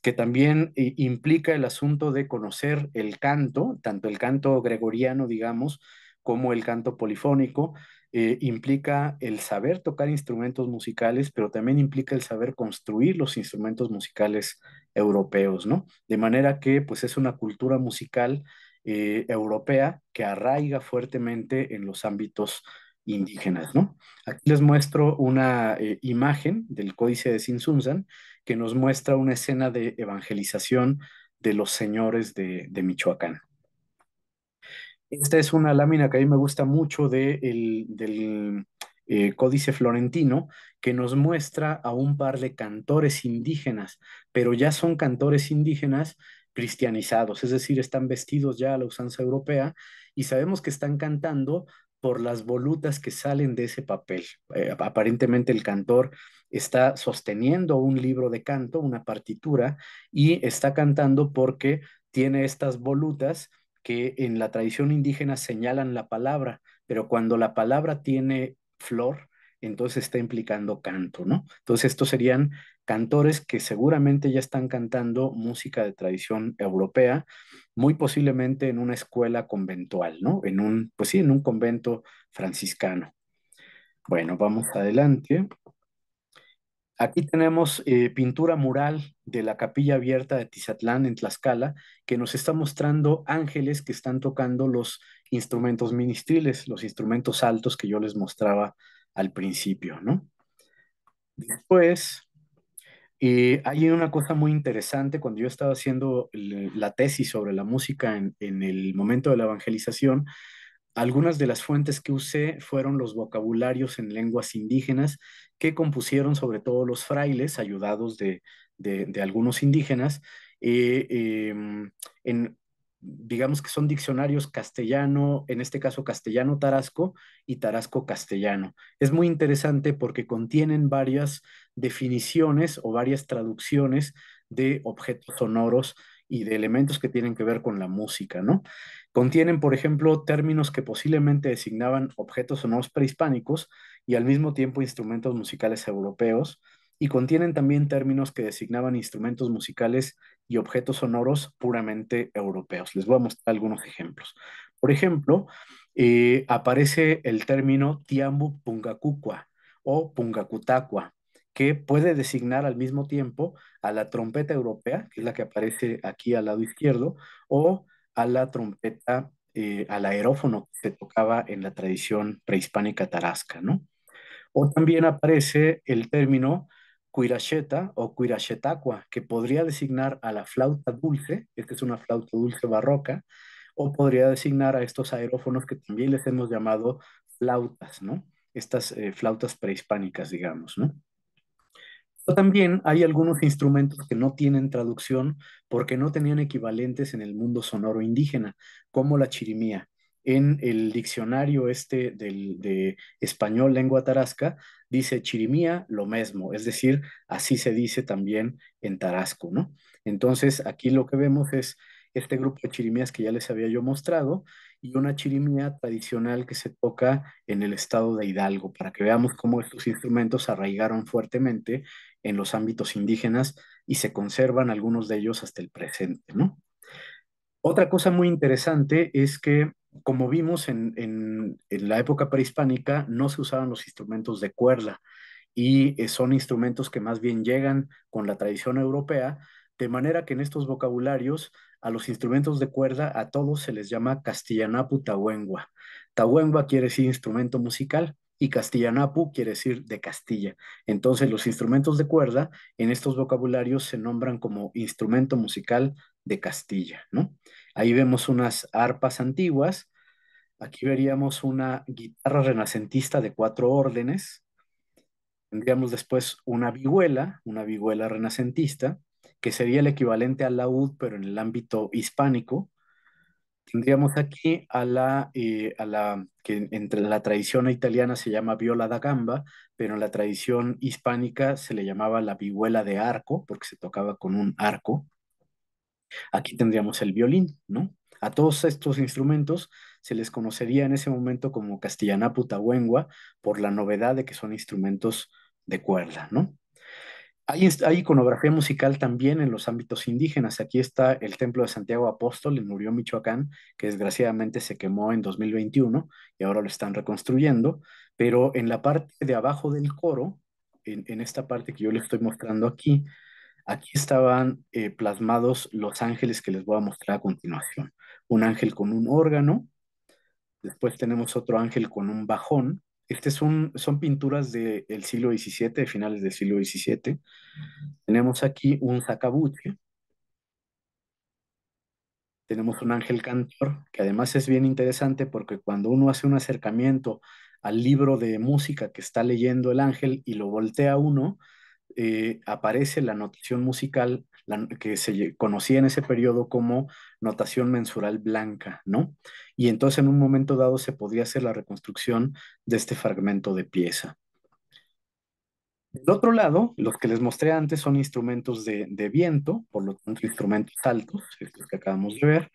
[SPEAKER 3] que también eh, implica el asunto de conocer el canto, tanto el canto gregoriano, digamos, como el canto polifónico, eh, implica el saber tocar instrumentos musicales, pero también implica el saber construir los instrumentos musicales europeos, ¿no? De manera que, pues, es una cultura musical eh, europea que arraiga fuertemente en los ámbitos indígenas, ¿no? Aquí les muestro una imagen del Códice de Sinsunzan, que nos muestra una escena de evangelización de los señores de, Michoacán. Esta es una lámina que a mí me gusta mucho de del eh, Códice Florentino, que nos muestra a un par de cantores indígenas, pero ya son cantores indígenas cristianizados, es decir, están vestidos ya a la usanza europea y sabemos que están cantando por las volutas que salen de ese papel. Eh, aparentemente el cantor está sosteniendo un libro de canto, una partitura, y está cantando porque tiene estas volutas que en la tradición indígena señalan la palabra, pero cuando la palabra tiene flor, entonces está implicando canto, ¿no? Entonces estos serían cantores que seguramente ya están cantando música de tradición europea, muy posiblemente en una escuela conventual, ¿no? En un, pues sí, en un convento franciscano. Bueno, vamos adelante. Aquí tenemos eh, pintura mural de la capilla abierta de Tizatlán en Tlaxcala, que nos está mostrando ángeles que están tocando los instrumentos ministriles, los instrumentos altos que yo les mostraba al principio, ¿no? Después, eh, hay una cosa muy interesante cuando yo estaba haciendo la tesis sobre la música en, el momento de la evangelización. Algunas de las fuentes que usé fueron los vocabularios en lenguas indígenas que compusieron sobre todo los frailes, ayudados de, algunos indígenas, eh, em, en, digamos que son diccionarios castellano, en este caso castellano tarasco y tarasco castellano. Es muy interesante porque contienen varias definiciones o varias traducciones de objetos sonoros y de elementos que tienen que ver con la música, ¿no? Contienen, por ejemplo, términos que posiblemente designaban objetos sonoros prehispánicos y al mismo tiempo instrumentos musicales europeos, y contienen también términos que designaban instrumentos musicales y objetos sonoros puramente europeos. Les voy a mostrar algunos ejemplos. Por ejemplo, eh, aparece el término Tiambu Pungacucua o Pungacutacua, que puede designar al mismo tiempo a la trompeta europea, que es la que aparece aquí al lado izquierdo, o a la trompeta, eh, al aerófono que se tocaba en la tradición prehispánica tarasca, ¿no? O también aparece el término Cuiracheta o Cuirachetacua, que podría designar a la flauta dulce, esta es una flauta dulce barroca, o podría designar a estos aerófonos que también les hemos llamado flautas, ¿no? Estas eh, flautas prehispánicas, digamos, ¿no? también hay algunos instrumentos que no tienen traducción porque no tenían equivalentes en el mundo sonoro indígena, como la chirimía. En el diccionario este de español lengua tarasca dice chirimía lo mismo, es decir, así se dice también en Tarasco, ¿no? Entonces, aquí lo que vemos es este grupo de chirimías que ya les había yo mostrado y una chirimía tradicional que se toca en el estado de Hidalgo, para que veamos cómo estos instrumentos arraigaron fuertemente en los ámbitos indígenas y se conservan algunos de ellos hasta el presente, ¿no? Otra cosa muy interesante es que como vimos en, en, la época prehispánica, no se usaban los instrumentos de cuerda y eh, son instrumentos que más bien llegan con la tradición europea, de manera que en estos vocabularios a los instrumentos de cuerda a todos se les llama castillanapu tahuengua. Tahuengua quiere decir instrumento musical y castillanapu quiere decir de Castilla. Entonces los instrumentos de cuerda en estos vocabularios se nombran como instrumento musical de Castilla, ¿no? Ahí vemos unas arpas antiguas. Aquí veríamos una guitarra renacentista de cuatro órdenes. Tendríamos después una vihuela, una vihuela renacentista, que sería el equivalente al laúd, pero en el ámbito hispánico. Tendríamos aquí a la, eh, a la que entre la tradición italiana se llama viola da gamba, pero en la tradición hispánica se le llamaba la vihuela de arco, porque se tocaba con un arco. Aquí tendríamos el violín, ¿no? A todos estos instrumentos se les conocería en ese momento como castellana putahuengua por la novedad de que son instrumentos de cuerda, ¿no? Hay, iconografía musical también en los ámbitos indígenas. Aquí está el templo de Santiago Apóstol en Murió, Michoacán, que desgraciadamente se quemó en 2021 y ahora lo están reconstruyendo. Pero en la parte de abajo del coro, en, en esta parte que yo le estoy mostrando aquí, Aquí estaban eh, plasmados los ángeles que les voy a mostrar a continuación. Un ángel con un órgano, después tenemos otro ángel con un bajón. Estas son pinturas del el siglo XVII, de finales del siglo XVII. Tenemos aquí un sacabuche. Tenemos un ángel cantor, que además es bien interesante porque cuando uno hace un acercamiento al libro de música que está leyendo el ángel y lo voltea uno, eh, aparece la notación musical que se conocía en ese periodo como notación mensural blanca, ¿no? Y entonces en un momento dado se podía hacer la reconstrucción de este fragmento de pieza. Del otro lado, los que les mostré antes son instrumentos de, de viento, por lo tanto instrumentos altos, estos que acabamos de ver,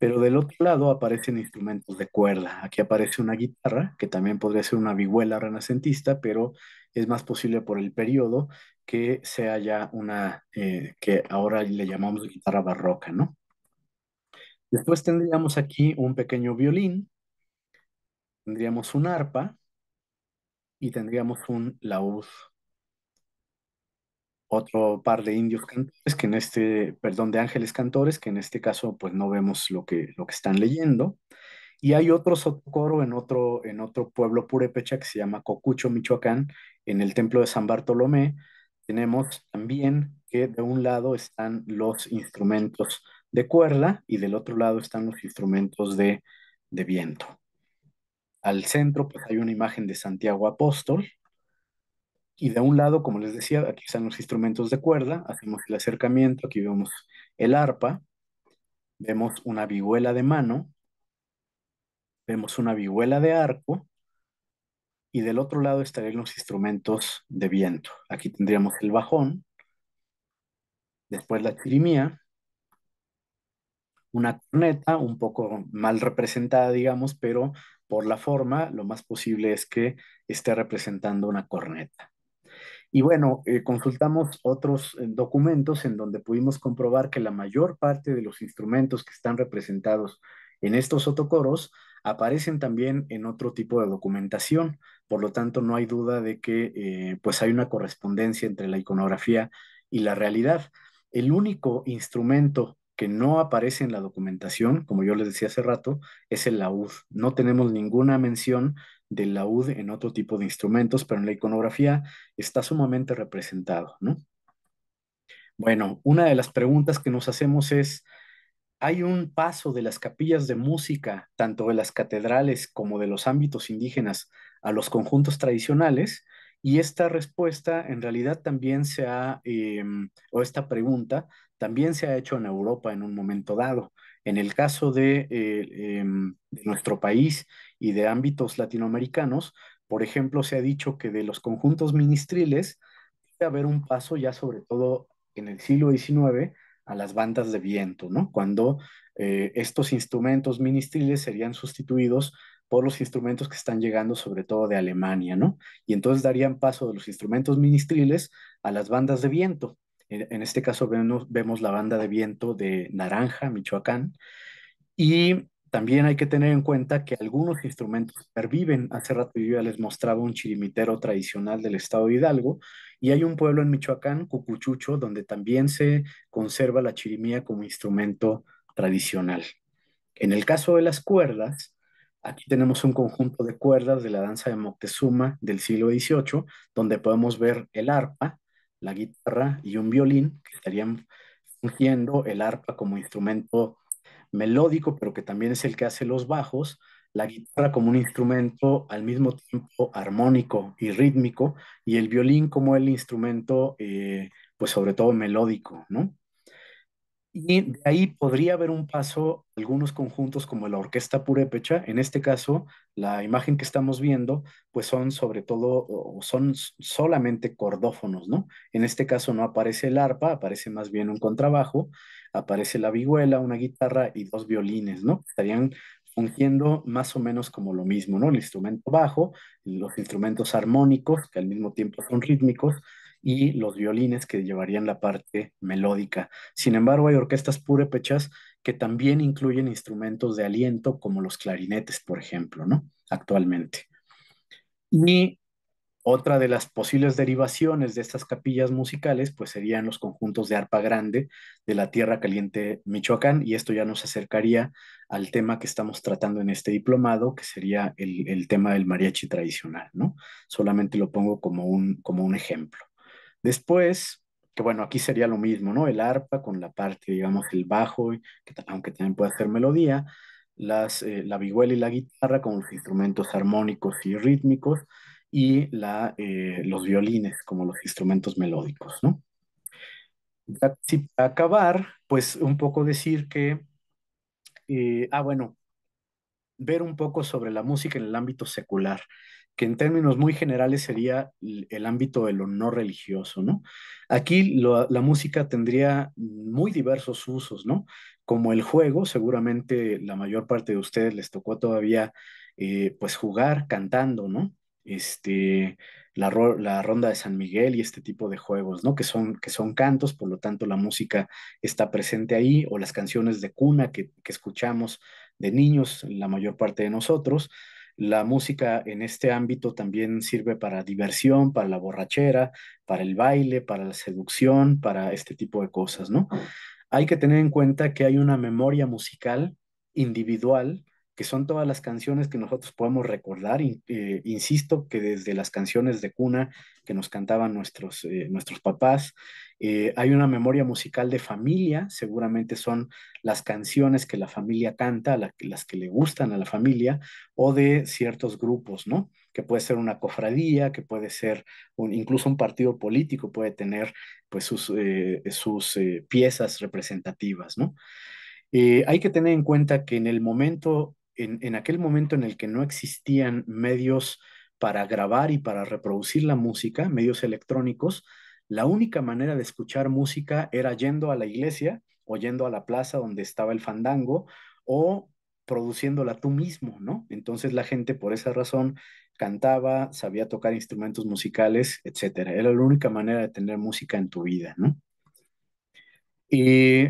[SPEAKER 3] pero del otro lado aparecen instrumentos de cuerda. Aquí aparece una guitarra, que también podría ser una vihuela renacentista, pero es más posible por el periodo que sea ya una eh, que ahora le llamamos guitarra barroca, ¿no? Después tendríamos aquí un pequeño violín, tendríamos un arpa y tendríamos un laúd otro par de indios cantores que en este, perdón, de ángeles cantores, que en este caso pues no vemos lo que, lo que están leyendo. Y hay otro coro en otro, en otro pueblo purepecha que se llama Cocucho, Michoacán, en el templo de San Bartolomé. Tenemos también que de un lado están los instrumentos de cuerda y del otro lado están los instrumentos de, de viento. Al centro pues hay una imagen de Santiago Apóstol, y de un lado, como les decía, aquí están los instrumentos de cuerda, hacemos el acercamiento, aquí vemos el arpa, vemos una vihuela de mano, vemos una vihuela de arco, y del otro lado estarían los instrumentos de viento. Aquí tendríamos el bajón, después la chirimía, una corneta un poco mal representada, digamos, pero por la forma lo más posible es que esté representando una corneta. Y bueno, eh, consultamos otros eh, documentos en donde pudimos comprobar que la mayor parte de los instrumentos que están representados en estos autocoros aparecen también en otro tipo de documentación. Por lo tanto, no hay duda de que eh, pues hay una correspondencia entre la iconografía y la realidad. El único instrumento que no aparece en la documentación, como yo les decía hace rato, es el laúd. No tenemos ninguna mención del laúd en otro tipo de instrumentos, pero en la iconografía está sumamente representado, ¿no? Bueno, una de las preguntas que nos hacemos es, hay un paso de las capillas de música, tanto de las catedrales como de los ámbitos indígenas, a los conjuntos tradicionales, y esta respuesta en realidad también se ha, em, o esta pregunta también se ha hecho en Europa en un momento dado. En el caso eh, em, de, nuestro país y de ámbitos latinoamericanos, por ejemplo, se ha dicho que de los conjuntos ministriles debe haber un paso ya sobre todo en el siglo XIX a las bandas de viento, ¿no? Cuando eh, estos instrumentos ministriles serían sustituidos por los instrumentos que están llegando sobre todo de Alemania, ¿no? Y entonces darían paso de los instrumentos ministriles a las bandas de viento. En este caso vemos, la banda de viento de Naranja, Michoacán. Y también hay que tener en cuenta que algunos instrumentos perviven. Hace rato yo ya les mostraba un chirimitero tradicional del estado de Hidalgo y hay un pueblo en Michoacán, Cucuchucho, donde también se conserva la chirimía como instrumento tradicional. En el caso de las cuerdas, aquí tenemos un conjunto de cuerdas de la danza de Moctezuma del siglo XVIII, donde podemos ver el arpa, la guitarra y un violín que estarían fungiendo el arpa como instrumento melódico, pero que también es el que hace los bajos, la guitarra como un instrumento al mismo tiempo armónico y rítmico, y el violín como el instrumento, eh, pues sobre todo melódico, ¿no? Y de ahí podría haber un paso, algunos conjuntos como la orquesta purépecha, en este caso, la imagen que estamos viendo, pues son sobre todo, son solamente cordófonos, ¿no? En este caso no aparece el arpa, aparece más bien un contrabajo, aparece la vihuela, una guitarra y dos violines, ¿no? Estarían fungiendo más o menos como lo mismo, ¿no? El instrumento bajo, los instrumentos armónicos, que al mismo tiempo son rítmicos, y los violines que llevarían la parte melódica. Sin embargo, hay orquestas purépechas que también incluyen instrumentos de aliento como los clarinetes, por ejemplo, ¿no? Actualmente. Y otra de las posibles derivaciones de estas capillas musicales, pues serían los conjuntos de arpa grande de la Tierra Caliente Michoacán, y esto ya nos acercaría al tema que estamos tratando en este diplomado, que sería el, el tema del mariachi tradicional, ¿no? Solamente lo pongo como un, como un ejemplo. Después, que bueno, aquí sería lo mismo, ¿no? El arpa con la parte, digamos, el bajo, que, aunque también puede hacer melodía, las, eh, la vihuela y la guitarra con los instrumentos armónicos y rítmicos, y la, eh, los violines como los instrumentos melódicos, ¿no? Si para acabar, pues un poco decir que, eh, ah, bueno, ver un poco sobre la música en el ámbito secular que en términos muy generales sería el ámbito de lo no religioso, ¿no? Aquí la música tendría muy diversos usos, ¿no? Como el juego, seguramente la mayor parte de ustedes les tocó todavía, eh, pues, jugar cantando, ¿no? Este, la, ronda de San Miguel y este tipo de juegos, ¿no? Que son, que son cantos, por lo tanto la música está presente ahí, o las canciones de cuna que escuchamos de niños, la mayor parte de nosotros, la música en este ámbito también sirve para diversión, para la borrachera, para el baile, para la seducción, para este tipo de cosas, ¿no? Hay que tener en cuenta que hay una memoria musical individual, que son todas las canciones que nosotros podemos recordar. y eh, insisto que desde las canciones de cuna que nos cantaban nuestros, eh, nuestros papás eh, hay una memoria musical de familia, seguramente son las canciones que la familia canta, las que le gustan a la familia, o de ciertos grupos, ¿no? Que puede ser una cofradía, que puede ser incluso un partido político puede tener pues, sus, eh, eh, piezas representativas, ¿no? hay que tener en cuenta que en el momento, en, en aquel momento en el que no existían medios para grabar y para reproducir la música, medios electrónicos, la única manera de escuchar música era yendo a la iglesia o yendo a la plaza donde estaba el fandango o produciéndola tú mismo, ¿no? Entonces la gente por esa razón cantaba, sabía tocar instrumentos musicales, etcétera. Era la única manera de tener música en tu vida, ¿no? Y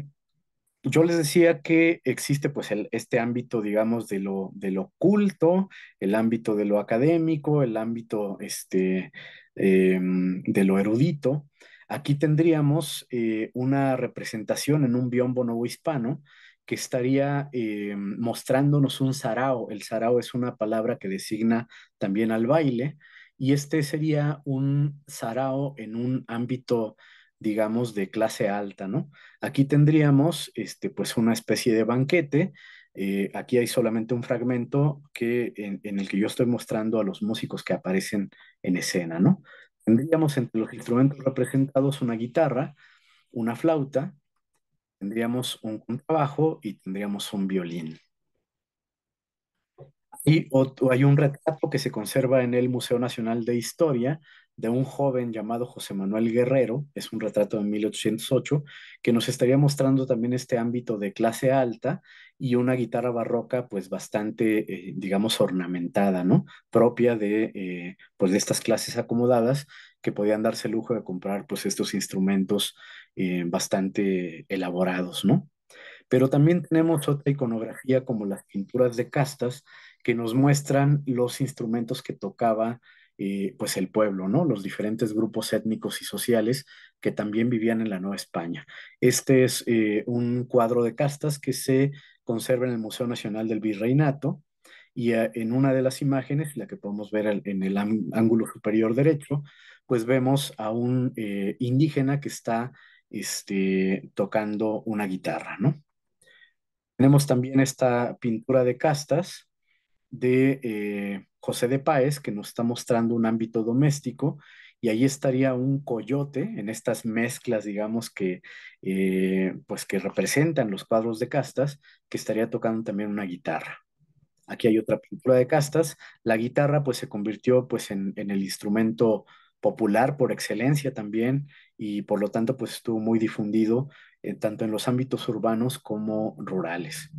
[SPEAKER 3] yo les decía que existe pues este ámbito, digamos, de lo, de lo culto, el ámbito de lo académico, el ámbito este, Em, de lo erudito, aquí tendríamos eh, una representación en un biombo nuevo hispano que estaría em, mostrándonos un sarao. El sarao es una palabra que designa también al baile, y este sería un sarao en un ámbito digamos de clase alta, ¿no? Aquí tendríamos este pues una especie de banquete eh, aquí hay solamente un fragmento en, el que yo estoy mostrando a los músicos que aparecen en escena, ¿no? Tendríamos entre los instrumentos representados una guitarra, una flauta, tendríamos un contrabajo y tendríamos un violín. Y hay un retrato que se conserva en el Museo Nacional de Historia de un joven llamado José Manuel Guerrero, es un retrato de 1808, que nos estaría mostrando también este ámbito de clase alta y una guitarra barroca pues bastante, eh, digamos, ornamentada, ¿no? Propia de, eh, pues, de estas clases acomodadas que podían darse el lujo de comprar pues estos instrumentos eh, bastante elaborados, ¿no? Pero también tenemos otra iconografía como las pinturas de castas que nos muestran los instrumentos que tocaba eh, pues el pueblo, ¿no? Los diferentes grupos étnicos y sociales que también vivían en la Nueva España. Este es eh, un cuadro de castas que se conserva en el Museo Nacional del Virreinato y eh, en una de las imágenes, la que podemos ver en el ángulo superior derecho, pues vemos a un indígena que está este, tocando una guitarra, ¿no? Tenemos también esta pintura de castas, de eh, José de Páez, que nos está mostrando un ámbito doméstico, y ahí estaría un coyote en estas mezclas, digamos, que, eh, pues que representan los cuadros de castas, que estaría tocando también una guitarra. Aquí hay otra pintura de castas. La guitarra pues se convirtió pues en, el instrumento popular por excelencia también y por lo tanto pues estuvo muy difundido eh, tanto en los ámbitos urbanos como rurales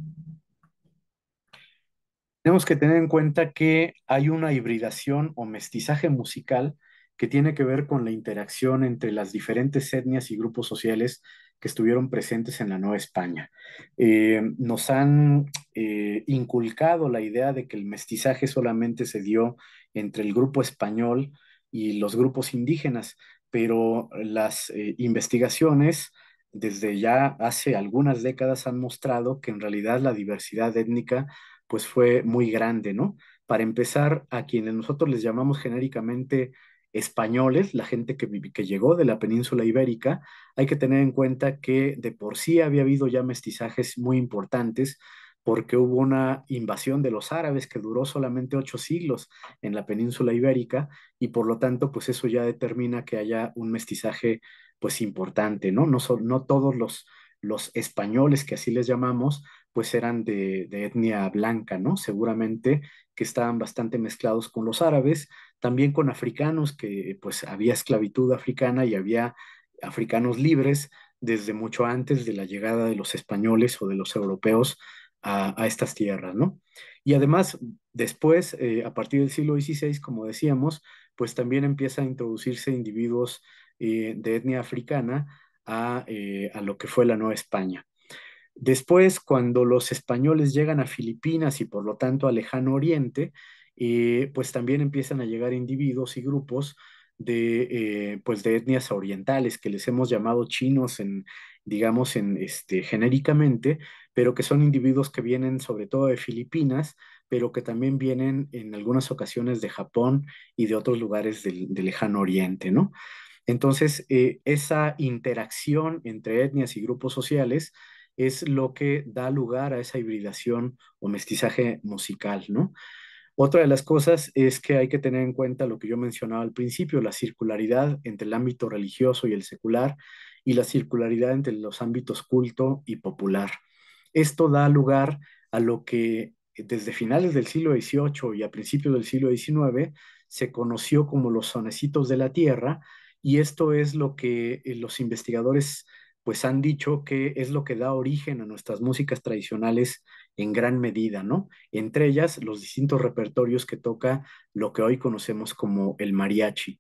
[SPEAKER 3] tenemos que tener en cuenta que hay una hibridación o mestizaje musical que tiene que ver con la interacción entre las diferentes etnias y grupos sociales que estuvieron presentes en la Nueva España. Eh, nos han eh, inculcado la idea de que el mestizaje solamente se dio entre el grupo español y los grupos indígenas, pero las eh, investigaciones desde ya hace algunas décadas han mostrado que en realidad la diversidad étnica pues fue muy grande, ¿no? Para empezar, a quienes nosotros les llamamos genéricamente españoles, la gente que, que llegó de la península ibérica, hay que tener en cuenta que de por sí había habido ya mestizajes muy importantes porque hubo una invasión de los árabes que duró solamente ocho siglos en la península ibérica y por lo tanto pues eso ya determina que haya un mestizaje pues importante, ¿no? No, son, no todos los los españoles, que así les llamamos, pues eran de, etnia blanca, ¿no? Seguramente que estaban bastante mezclados con los árabes, también con africanos, que pues había esclavitud africana y había africanos libres desde mucho antes de la llegada de los españoles o de los europeos a, estas tierras, ¿no? Y además, después, eh, a partir del siglo XVI, como decíamos, pues también empieza a introducirse individuos eh, de etnia africana eh, a, lo que fue la Nueva España. Después, cuando los españoles llegan a Filipinas y por lo tanto a Lejano Oriente, eh, pues también empiezan a llegar individuos y grupos de, eh, pues de etnias orientales que les hemos llamado chinos en, digamos, en, este, genéricamente, pero que son individuos que vienen sobre todo de Filipinas, pero que también vienen en algunas ocasiones de Japón y de otros lugares del, del lejano oriente, ¿no? Entonces, eh, esa interacción entre etnias y grupos sociales es lo que da lugar a esa hibridación o mestizaje musical, ¿no? Otra de las cosas es que hay que tener en cuenta lo que yo mencionaba al principio, la circularidad entre el ámbito religioso y el secular y la circularidad entre los ámbitos culto y popular. Esto da lugar a lo que desde finales del siglo XVIII y a principios del siglo XIX se conoció como los sonecitos de la tierra, y esto es lo que eh, los investigadores pues han dicho que es lo que da origen a nuestras músicas tradicionales en gran medida, ¿no? Entre ellas los distintos repertorios que toca lo que hoy conocemos como el mariachi.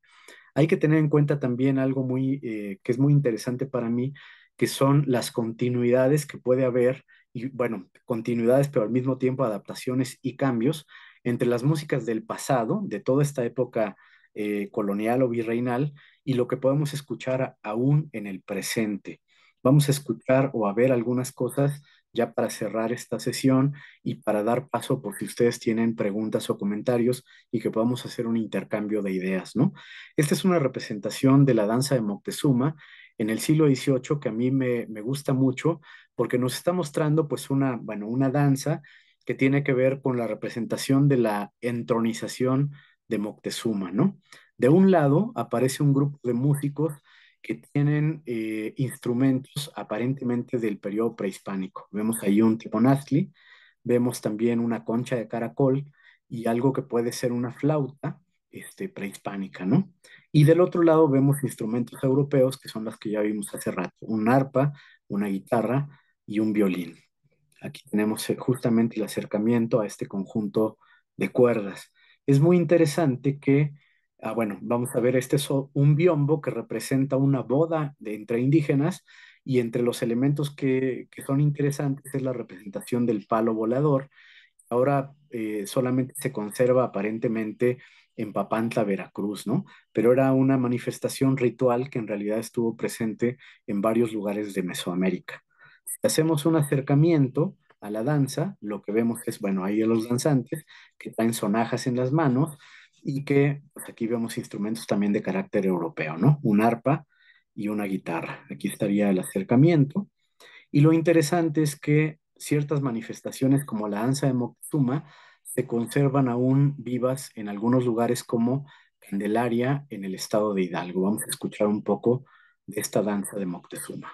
[SPEAKER 3] Hay que tener en cuenta también algo muy, eh, que es muy interesante para mí, que son las continuidades que puede haber, y bueno, continuidades, pero al mismo tiempo adaptaciones y cambios entre las músicas del pasado, de toda esta época eh, colonial o virreinal y lo que podemos escuchar aún en el presente. Vamos a escuchar o a ver algunas cosas ya para cerrar esta sesión y para dar paso por si ustedes tienen preguntas o comentarios y que podamos hacer un intercambio de ideas, ¿no? Esta es una representación de la danza de Moctezuma en el siglo XVIII que a mí me, me gusta mucho porque nos está mostrando pues una, bueno, una danza que tiene que ver con la representación de la entronización de Moctezuma, ¿no? De un lado aparece un grupo de músicos que tienen eh, instrumentos aparentemente del periodo prehispánico. Vemos ahí un tipo nazli, vemos también una concha de caracol y algo que puede ser una flauta este, prehispánica, ¿no? Y del otro lado vemos instrumentos europeos que son las que ya vimos hace rato, un arpa, una guitarra y un violín. Aquí tenemos eh, justamente el acercamiento a este conjunto de cuerdas es muy interesante que, ah, bueno, vamos a ver, este es un biombo que representa una boda de, entre indígenas y entre los elementos que, son interesantes es la representación del palo volador. Ahora eh, solamente se conserva aparentemente en Papantla, Veracruz, ¿no? Pero era una manifestación ritual que en realidad estuvo presente en varios lugares de Mesoamérica. hacemos un acercamiento, a la danza, lo que vemos es, bueno, ahí a los danzantes que traen sonajas en las manos y que pues, aquí vemos instrumentos también de carácter europeo, ¿no? Un arpa y una guitarra. Aquí estaría el acercamiento. Y lo interesante es que ciertas manifestaciones como la danza de Moctezuma se conservan aún vivas en algunos lugares como Candelaria en el estado de Hidalgo. Vamos a escuchar un poco de esta danza de Moctezuma.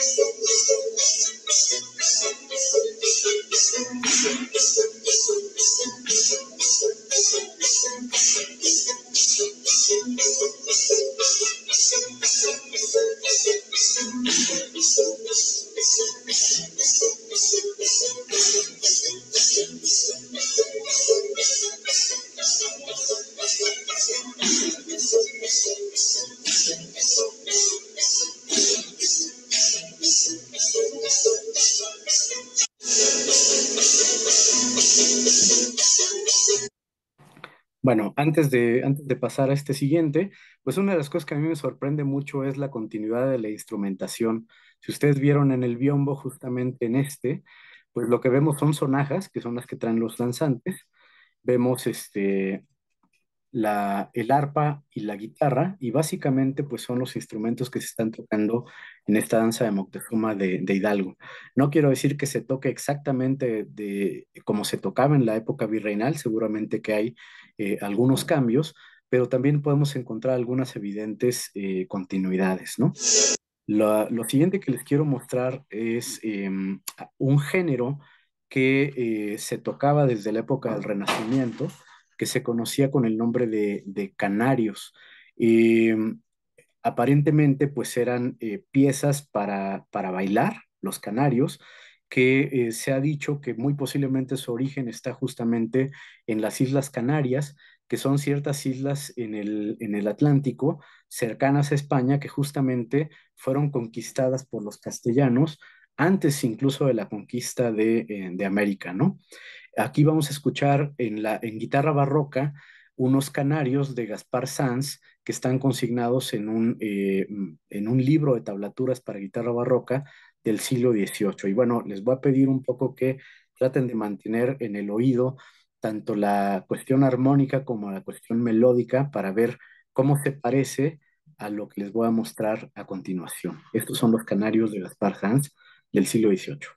[SPEAKER 3] antes de, pasar a este siguiente, pues una de las cosas que a mí me sorprende mucho es la continuidad de la instrumentación. Si ustedes vieron en el biombo, justamente en este, pues lo que vemos son sonajas, que son las que traen los danzantes. Vemos este, la, el arpa y la guitarra, y básicamente pues son los instrumentos que se están tocando en esta danza de Moctezuma de, Hidalgo. No quiero decir que se toque exactamente de, como se tocaba en la época virreinal, seguramente que hay eh, algunos cambios, pero también podemos encontrar algunas evidentes eh, continuidades, ¿no? lo siguiente que les quiero mostrar es em, un género que eh, se tocaba desde la época del Renacimiento, que se conocía con el nombre de, de canarios. Em, aparentemente pues eran eh, piezas para, bailar, los canarios, que eh, se ha dicho que muy posiblemente su origen está justamente en las Islas Canarias, que son ciertas islas en el, Atlántico, cercanas a España, que justamente fueron conquistadas por los castellanos antes incluso de la conquista de, eh, América, ¿no? Aquí vamos a escuchar en, la, en guitarra barroca unos canarios de Gaspar Sanz, que están consignados en un, eh, mm, en un libro de tablaturas para guitarra barroca del siglo XVIII. Y bueno, les voy a pedir un poco que traten de mantener en el oído tanto la cuestión armónica como la cuestión melódica para ver cómo se parece a lo que les voy a mostrar a continuación. Estos son los canarios de las Hans del siglo XVIII.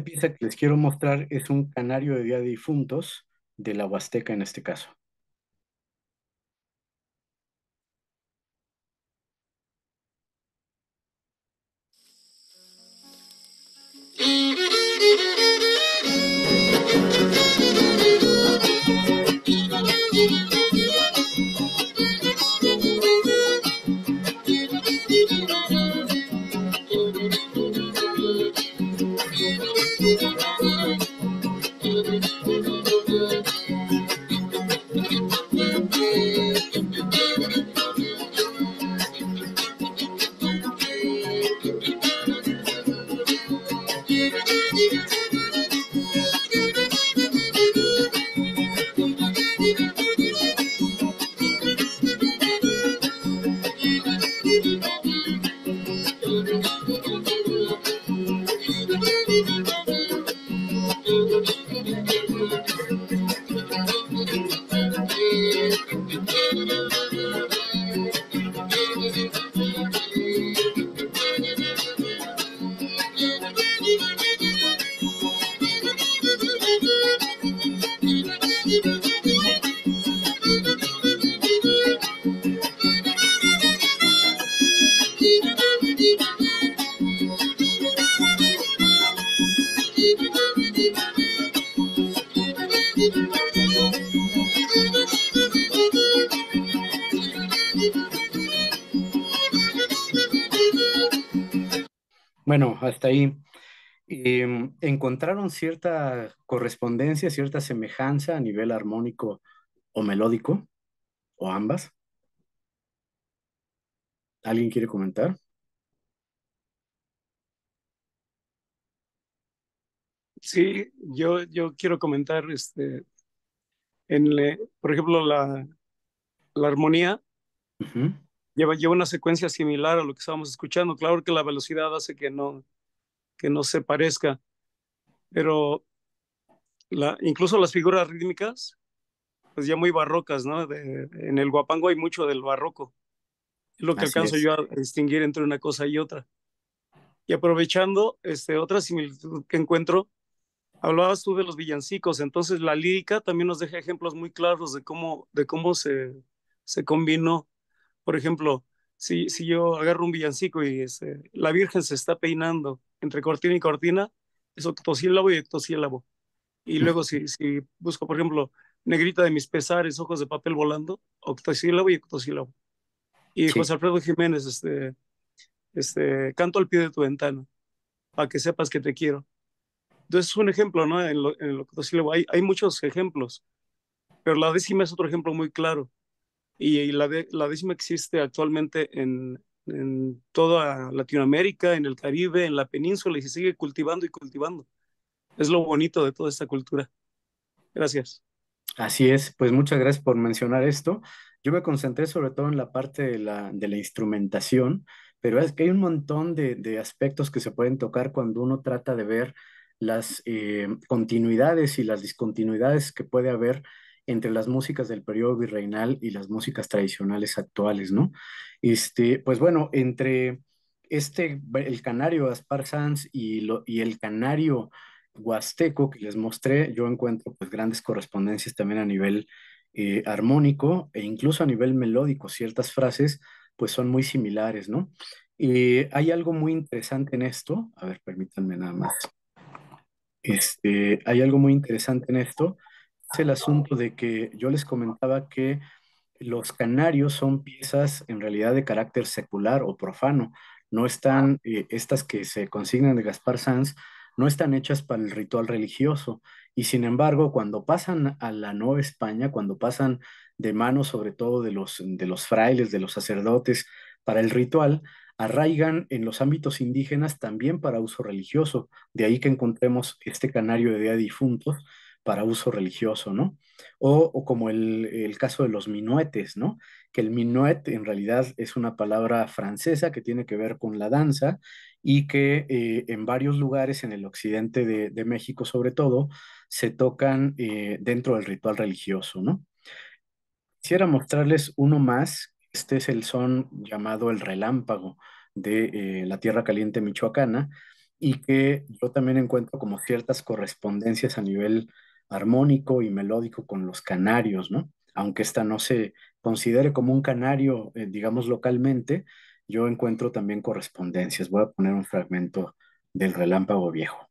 [SPEAKER 3] pieza que les quiero mostrar es un canario de Día de Difuntos de la Huasteca en este caso. cierta correspondencia, cierta semejanza a nivel armónico o melódico, o ambas. ¿Alguien quiere comentar?
[SPEAKER 1] Sí, yo, yo quiero comentar, este, en por ejemplo, la, la armonía lleva, una secuencia similar a lo que estábamos escuchando. Claro que la velocidad hace que no, que no se parezca, pero la, incluso las figuras rítmicas, pues ya muy barrocas, ¿no? De, en el guapango hay mucho del barroco. Es lo que alcanzo yo a distinguir entre una cosa y otra. Y aprovechando este, otra similitud que encuentro, hablabas tú de los villancicos, entonces la lírica también nos deja ejemplos muy claros de cómo, de cómo se, se combinó. Por ejemplo, si, si yo agarro un villancico y este, la Virgen se está peinando entre cortina y cortina, es octosílabo y octosílabo. Y luego si, si busco, por ejemplo, Negrita de mis pesares, Ojos de papel volando, octosílabo y octosílabo. Y José Alfredo Jiménez, este, este, Canto al pie de tu ventana, para que sepas que te quiero. Entonces es un ejemplo, ¿no? En, el octosílabo hay, muchos ejemplos, pero la décima es otro ejemplo muy claro. Y, la, la décima existe actualmente en, en toda Latinoamérica, en el Caribe, en la península y se sigue cultivando y cultivando. Es lo bonito de toda esta
[SPEAKER 3] cultura. Gracias. Así es, pues muchas gracias por mencionar esto. Yo me concentré sobre todo en la parte de la, de la instrumentación, pero es que hay un montón de, de aspectos que se pueden tocar cuando uno trata de ver las eh, continuidades y las discontinuidades que puede haber entre las músicas del periodo virreinal y las músicas tradicionales actuales, ¿no? Este, pues bueno, entre este, el canario Aspar Sanz y, y el canario huasteco que les mostré, yo encuentro pues grandes correspondencias también a nivel eh, armónico e incluso a nivel melódico, ciertas frases pues son muy similares, ¿no? Eh, hay algo muy interesante en esto, a ver, permítanme nada más. Este, hay algo muy interesante en esto, el asunto de que yo les comentaba que los canarios son piezas en realidad de carácter secular o profano. No están, eh, estas que se consignan de Gaspar Sanz, no están hechas para el ritual religioso. Y sin embargo, cuando pasan a la Nueva España, cuando pasan de mano sobre todo de los, frailes, de los sacerdotes, para el ritual, arraigan en los ámbitos indígenas también para uso religioso. De ahí que encontremos este canario de día de difuntos, para uso religioso, ¿no? O, como el, caso de los minuetes, ¿no? Que el minuet en realidad es una palabra francesa que tiene que ver con la danza y que eh, en varios lugares, en el occidente de, México sobre todo, se tocan eh, dentro del ritual religioso, ¿no? Quisiera mostrarles uno más. Este es el son llamado el relámpago de eh, la Tierra Caliente Michoacana y que yo también encuentro como ciertas correspondencias a nivel armónico y melódico con los canarios, ¿no? Aunque esta no se considere como un canario, eh, digamos localmente, yo encuentro también correspondencias. Voy a poner un fragmento del relámpago viejo.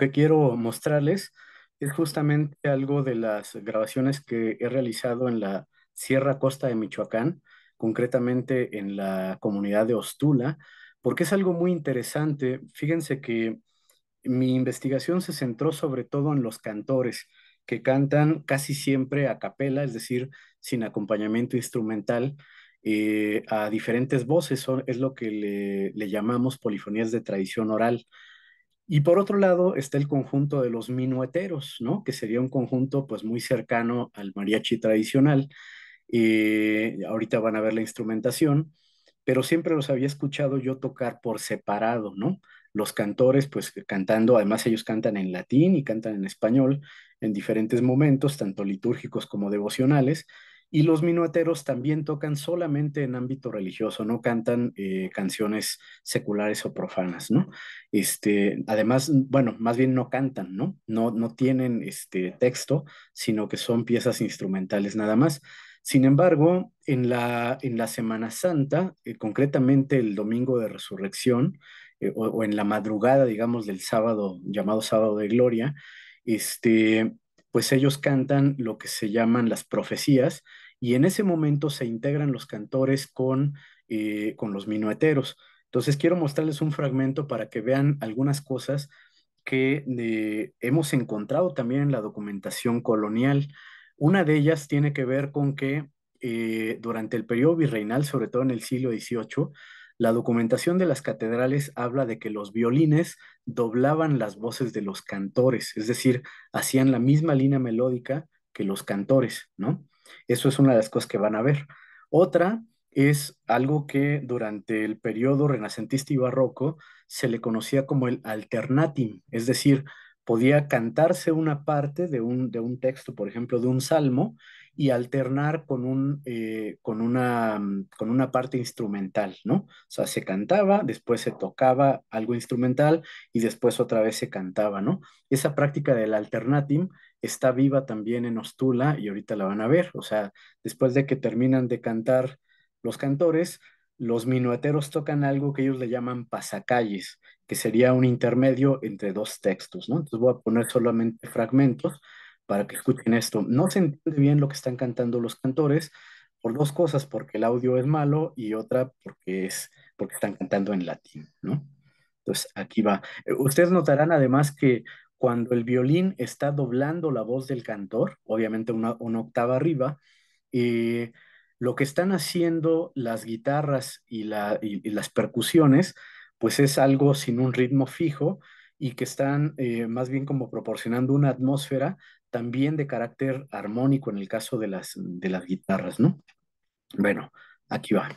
[SPEAKER 3] que quiero mostrarles es justamente algo de las grabaciones que he realizado en la Sierra Costa de Michoacán, concretamente en la comunidad de Ostula, porque es algo muy interesante. Fíjense que mi investigación se centró sobre todo en los cantores que cantan casi siempre a capela, es decir, sin acompañamiento instrumental, eh, a diferentes voces, es lo que le, le llamamos polifonías de tradición oral. Y por otro lado está el conjunto de los minueteros, ¿no? Que sería un conjunto pues muy cercano al mariachi tradicional. Eh, ahorita van a ver la instrumentación, pero siempre los había escuchado yo tocar por separado, ¿no? Los cantores pues cantando, además ellos cantan en latín y cantan en español en diferentes momentos, tanto litúrgicos como devocionales, y los minueteros también tocan solamente en ámbito religioso, no cantan eh, canciones seculares o profanas, ¿no? Este, además, bueno, más bien no cantan, ¿no? No, tienen este texto, sino que son piezas instrumentales nada más. Sin embargo, en la, en la Semana Santa, eh, concretamente el domingo de resurrección, eh, o, o, en la madrugada, digamos, del sábado, llamado sábado de gloria, este, pues ellos cantan lo que se llaman las profecías, y en ese momento se integran los cantores eh, con, los minueteros. Entonces quiero mostrarles un fragmento para que vean algunas cosas que eh, hemos encontrado también en la documentación colonial. Una de ellas tiene que ver con que eh, durante el periodo virreinal, sobre todo en el siglo XVIII, la documentación de las catedrales habla de que los violines doblaban las voces de los cantores, es decir, hacían la misma línea melódica que los cantores, ¿no? Eso es una de las cosas que van a ver. Otra es algo que durante el periodo renacentista y barroco se le conocía como el alternatim, es decir, podía cantarse una parte de un, de un texto, por ejemplo, de un salmo, y alternar con, un, eh, con, una, mm, con una parte instrumental, ¿no? O sea, se cantaba, después se tocaba algo instrumental y después otra vez se cantaba, ¿no? Esa práctica del alternatim está viva también en Ostula y ahorita la van a ver. O sea, después de que terminan de cantar los cantores, los minueteros tocan algo que ellos le llaman pasacalles, que sería un intermedio entre dos textos, ¿no? Entonces voy a poner solamente fragmentos para que escuchen esto. No se entiende bien lo que están cantando los cantores por dos cosas, porque el audio es malo y otra porque es porque están cantando en latín, ¿no? Entonces aquí va. Eh, ustedes notarán además que cuando el violín está doblando la voz del cantor, obviamente una, octava arriba, eh, lo que están haciendo las guitarras y, las percusiones, pues es algo sin un ritmo fijo y que están eh, más bien como proporcionando una atmósfera también de carácter armónico en el caso de las, de las guitarras, ¿no? Bueno, aquí va.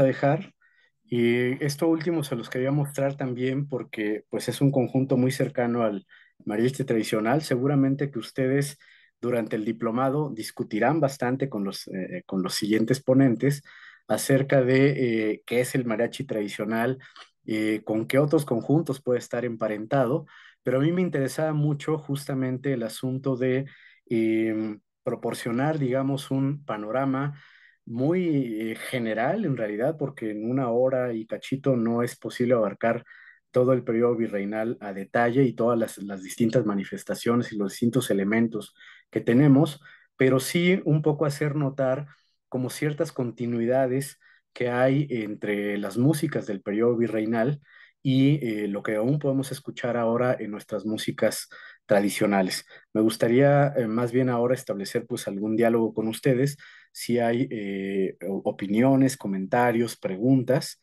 [SPEAKER 3] a dejar. Y esto último se los quería mostrar también porque pues es un conjunto muy cercano al mariachi tradicional. Seguramente que ustedes durante el diplomado discutirán bastante con los, eh, con los siguientes ponentes acerca de eh, qué es el mariachi tradicional, y eh, con qué otros conjuntos puede estar emparentado, pero a mí me interesaba mucho justamente el asunto de em, proporcionar, digamos, un panorama muy eh, general en realidad, porque en una hora y cachito no es posible abarcar todo el periodo virreinal a detalle y todas las, distintas manifestaciones y los distintos elementos que tenemos, pero sí un poco hacer notar como ciertas continuidades que hay entre las músicas del periodo virreinal y eh, lo que aún podemos escuchar ahora en nuestras músicas tradicionales. Me gustaría eh, más bien ahora establecer pues algún diálogo con ustedes si hay eh, opiniones, comentarios, preguntas,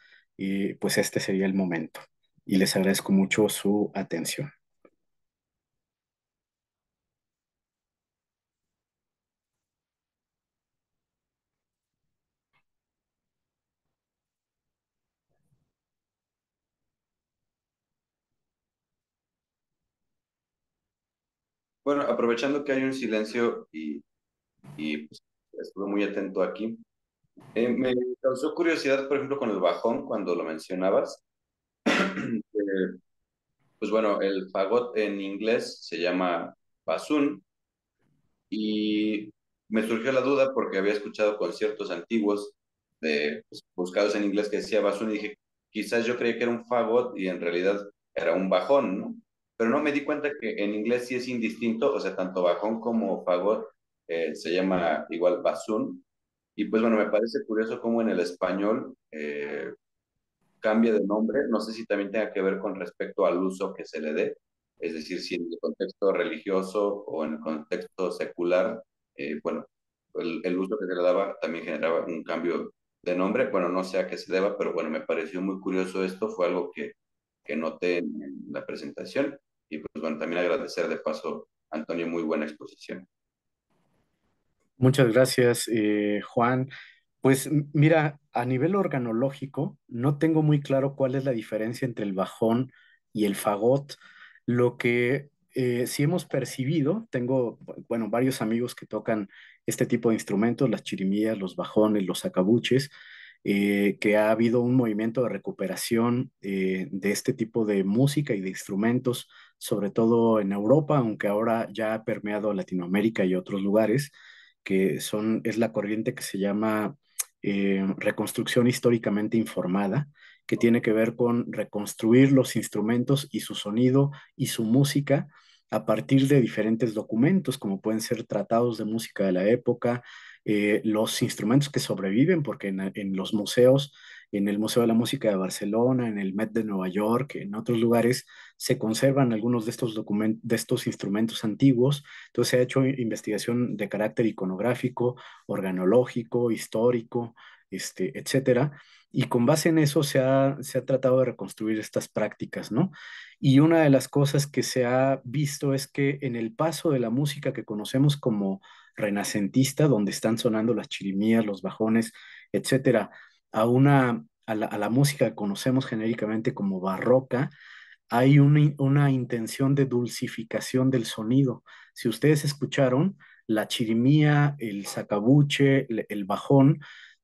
[SPEAKER 3] pues este sería el momento. Y les agradezco mucho su atención.
[SPEAKER 2] Bueno, aprovechando que hay un silencio y, pues, estuve muy atento aquí. Eh, me causó curiosidad, por ejemplo, con el bajón, cuando lo mencionabas. (clears throat) Eh, pues bueno, el fagot en inglés se llama basún y me surgió la duda porque había escuchado conciertos antiguos de, pues, buscados en inglés que decía basún y dije, quizás yo creía que era un fagot y en realidad era un bajón, ¿no? Pero no me di cuenta que en inglés sí es indistinto, o sea, tanto bajón como fagot eh, se llama igual Basun. Y pues bueno, me parece curioso cómo en el español eh, cambia de nombre, no sé si también tenga que ver con respecto al uso que se le dé, es decir, si en el contexto religioso o en el contexto secular, eh, bueno, el, uso que se le daba también generaba un cambio de nombre, bueno, no sé a qué se deba, pero bueno, me pareció muy curioso esto, fue algo que, que noté en, en la presentación y pues bueno, también agradecer de paso, Antonio, muy buena exposición.
[SPEAKER 3] Muchas gracias,
[SPEAKER 2] eh, Juan.
[SPEAKER 3] Pues mira, a nivel organológico, no tengo muy claro cuál es la diferencia entre el bajón y el fagot. Lo que eh, sí hemos percibido, tengo, bueno, varios amigos que tocan este tipo de instrumentos, las chirimías, los bajones, los acabuches, eh, que ha habido un movimiento de recuperación de este tipo de música y de instrumentos, sobre todo en Europa, aunque ahora ya ha permeado Latinoamérica y otros lugares que son, es la corriente que se llama eh, reconstrucción históricamente informada, que tiene que ver con reconstruir los instrumentos y su sonido y su música a partir de diferentes documentos, como pueden ser tratados de música de la época, eh, los instrumentos que sobreviven, porque en, en los museos en el Museo de la Música de Barcelona, en el Met de Nueva York, en otros lugares, se conservan algunos de estos, de estos instrumentos antiguos. Entonces se ha hecho investigación de carácter iconográfico, organológico, histórico, este, etcétera. Y con base en eso se ha, tratado de reconstruir estas prácticas, ¿no? Y una de las cosas que se ha visto es que en el paso de la música que conocemos como renacentista, donde están sonando las chirimías, los bajones, etcétera, a, una, la, música que conocemos genéricamente como barroca, hay una, intención de dulcificación del sonido. Si ustedes escucharon, la chirimía, el sacabuche, el, bajón,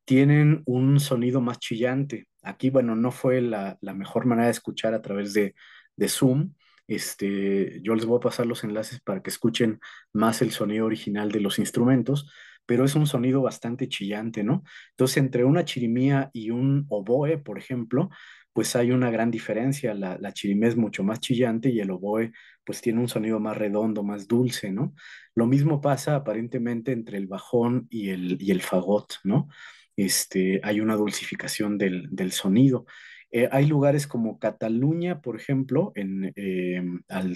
[SPEAKER 3] tienen un sonido más chillante. Aquí, bueno, no fue la, mejor manera de escuchar a través de, de Zoom, este, yo les voy a pasar los enlaces para que escuchen más el sonido original de los instrumentos, pero es un sonido bastante chillante, ¿no? Entonces, entre una chirimía y un oboe, por ejemplo, pues hay una gran diferencia. La, chirimía es mucho más chillante y el oboe, pues tiene un sonido más redondo, más dulce, ¿no? Lo mismo pasa aparentemente entre el bajón y el, el fagot, ¿no? Este, hay una dulcificación del, sonido. Eh, hay lugares como Cataluña, por ejemplo, en, em, al,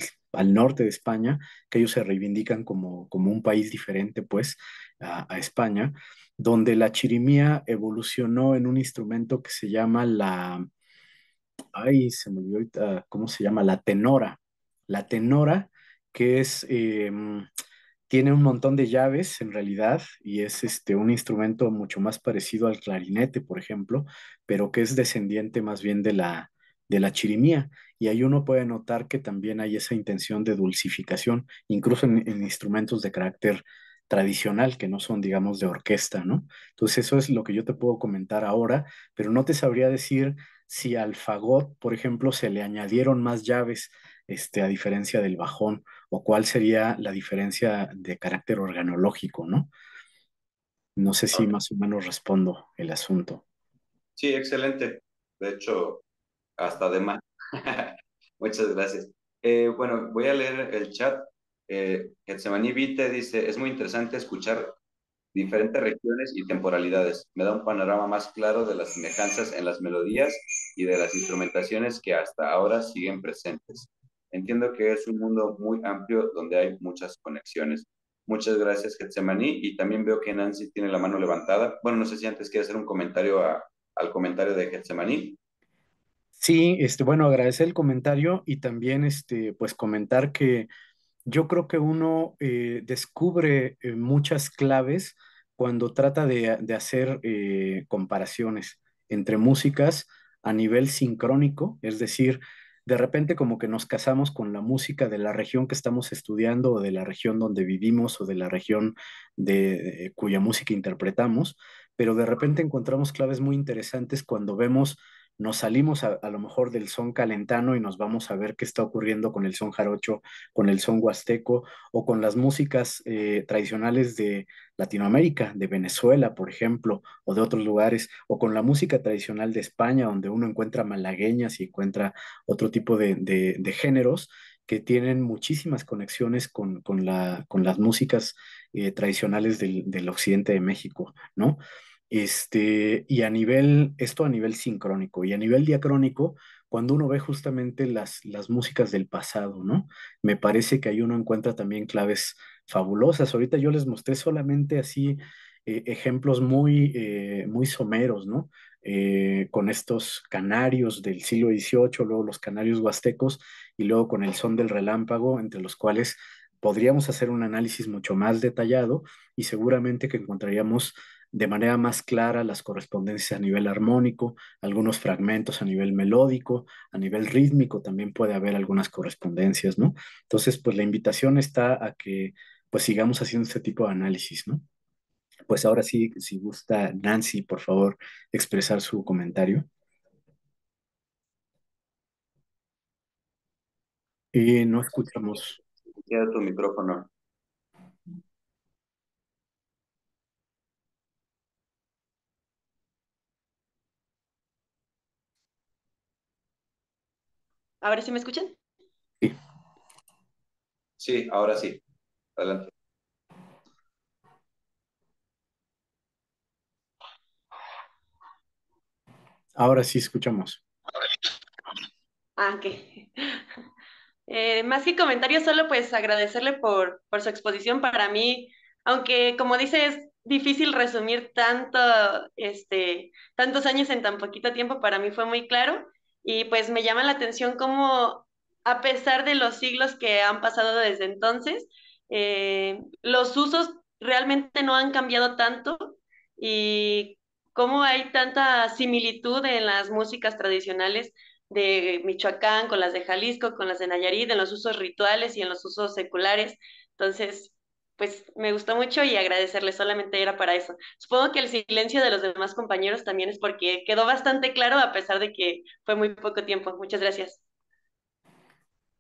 [SPEAKER 3] norte de España, que ellos se reivindican como, como un país diferente, pues, a, España, donde la chirimía evolucionó en un instrumento que se llama la, ay, se me olvidó ¿cómo se llama? La tenora. La tenora, que es, eh, mm, tiene un montón de llaves en realidad y es este, un instrumento mucho más parecido al clarinete, por ejemplo, pero que es descendiente más bien de la, de la chirimía. Y ahí uno puede notar que también hay esa intención de dulcificación, incluso en instrumentos de carácter tradicional, que no son, digamos, de orquesta, ¿no? Entonces eso es lo que yo te puedo comentar ahora, pero no te sabría decir si al fagot, por ejemplo, se le añadieron más llaves este, a diferencia del bajón, o cuál sería la diferencia de carácter organológico, ¿no? No sé si más o menos respondo el asunto.
[SPEAKER 2] Sí, excelente. De hecho, hasta de más. (laughs) Muchas gracias. Eh, bueno, voy a leer el chat eh, Getsemaní Vite dice, es muy interesante escuchar diferentes regiones y temporalidades. Me da un panorama más claro de las semejanzas en las melodías y de las instrumentaciones que hasta ahora siguen presentes. Entiendo que es un mundo muy amplio donde hay muchas conexiones. Muchas gracias, Getsemaní. Y también veo que Nancy tiene la mano levantada. Bueno, no sé si antes quiere hacer un comentario a, al comentario de Getsemaní.
[SPEAKER 3] Sí, este, bueno, agradecer el comentario y también este, pues comentar que yo creo que uno eh, descubre eh, muchas claves cuando trata de, hacer eh, comparaciones entre músicas a nivel sincrónico, es decir, de repente como que nos casamos con la música de la región que estamos estudiando o de la región donde vivimos o de la región de cuya música interpretamos, pero de repente encontramos claves muy interesantes cuando vemos nos salimos a, lo mejor del son calentano y nos vamos a ver qué está ocurriendo con el son jarocho, con el son huasteco o con las músicas eh, tradicionales de Latinoamérica, de Venezuela, por ejemplo, o de otros lugares, o con la música tradicional de España, donde uno encuentra malagueñas y encuentra otro tipo de, géneros que tienen muchísimas conexiones con, la, con las músicas eh, tradicionales del, del occidente de México, ¿no? Este, y a nivel, esto a nivel sincrónico y a nivel diacrónico, cuando uno ve justamente las, las músicas del pasado, ¿no? Me parece que ahí uno encuentra también claves fabulosas. Ahorita yo les mostré solamente así eh, ejemplos muy, eh, muy someros, ¿no? Eh, con estos canarios del siglo XVIII, luego los canarios huastecos y luego con el son del relámpago, entre los cuales podríamos hacer un análisis mucho más detallado y seguramente que encontraríamos de manera más clara las correspondencias a nivel armónico, algunos fragmentos a nivel melódico, a nivel rítmico también puede haber algunas correspondencias, ¿no? Entonces, pues la invitación está a que pues sigamos haciendo este tipo de análisis, ¿no? Pues ahora sí, si gusta Nancy, por favor, expresar su comentario. Y eh, no escuchamos.
[SPEAKER 2] Queda tu micrófono. ¿Ahora sí me escuchan? Sí. ahora sí. Adelante.
[SPEAKER 3] Ahora sí escuchamos.
[SPEAKER 2] Ah, ok. Eh, más que comentarios, solo pues agradecerle por, por su exposición. Para mí, aunque como dice, es difícil resumir tanto, este, tantos años en tan poquito tiempo, para mí fue muy claro. Y pues me llama la atención cómo, a pesar de los siglos que han pasado desde entonces, eh, los usos realmente no han cambiado tanto y cómo hay tanta similitud en las músicas tradicionales de Michoacán, con las de Jalisco, con las de Nayarit, en los usos rituales y en los usos seculares. Entonces, pues me gustó mucho y agradecerle solamente era para eso. Supongo que el silencio de los demás compañeros también es porque quedó bastante claro a pesar de que fue muy poco tiempo. Muchas gracias.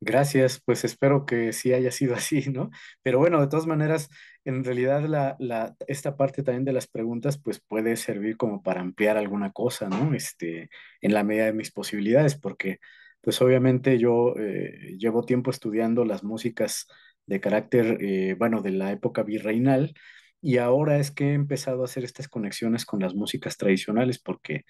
[SPEAKER 3] Gracias, pues espero que sí haya sido (laughs) así, ¿no? Pero bueno, de todas maneras, en realidad la, esta parte también de las preguntas pues puede servir como para ampliar alguna cosa, ¿no? Este, en la medida de mis posibilidades, porque pues obviamente yo eh, llevo tiempo estudiando las músicas de carácter, eh, bueno, de la época virreinal, y ahora es que he empezado a hacer estas conexiones con las músicas tradicionales, porque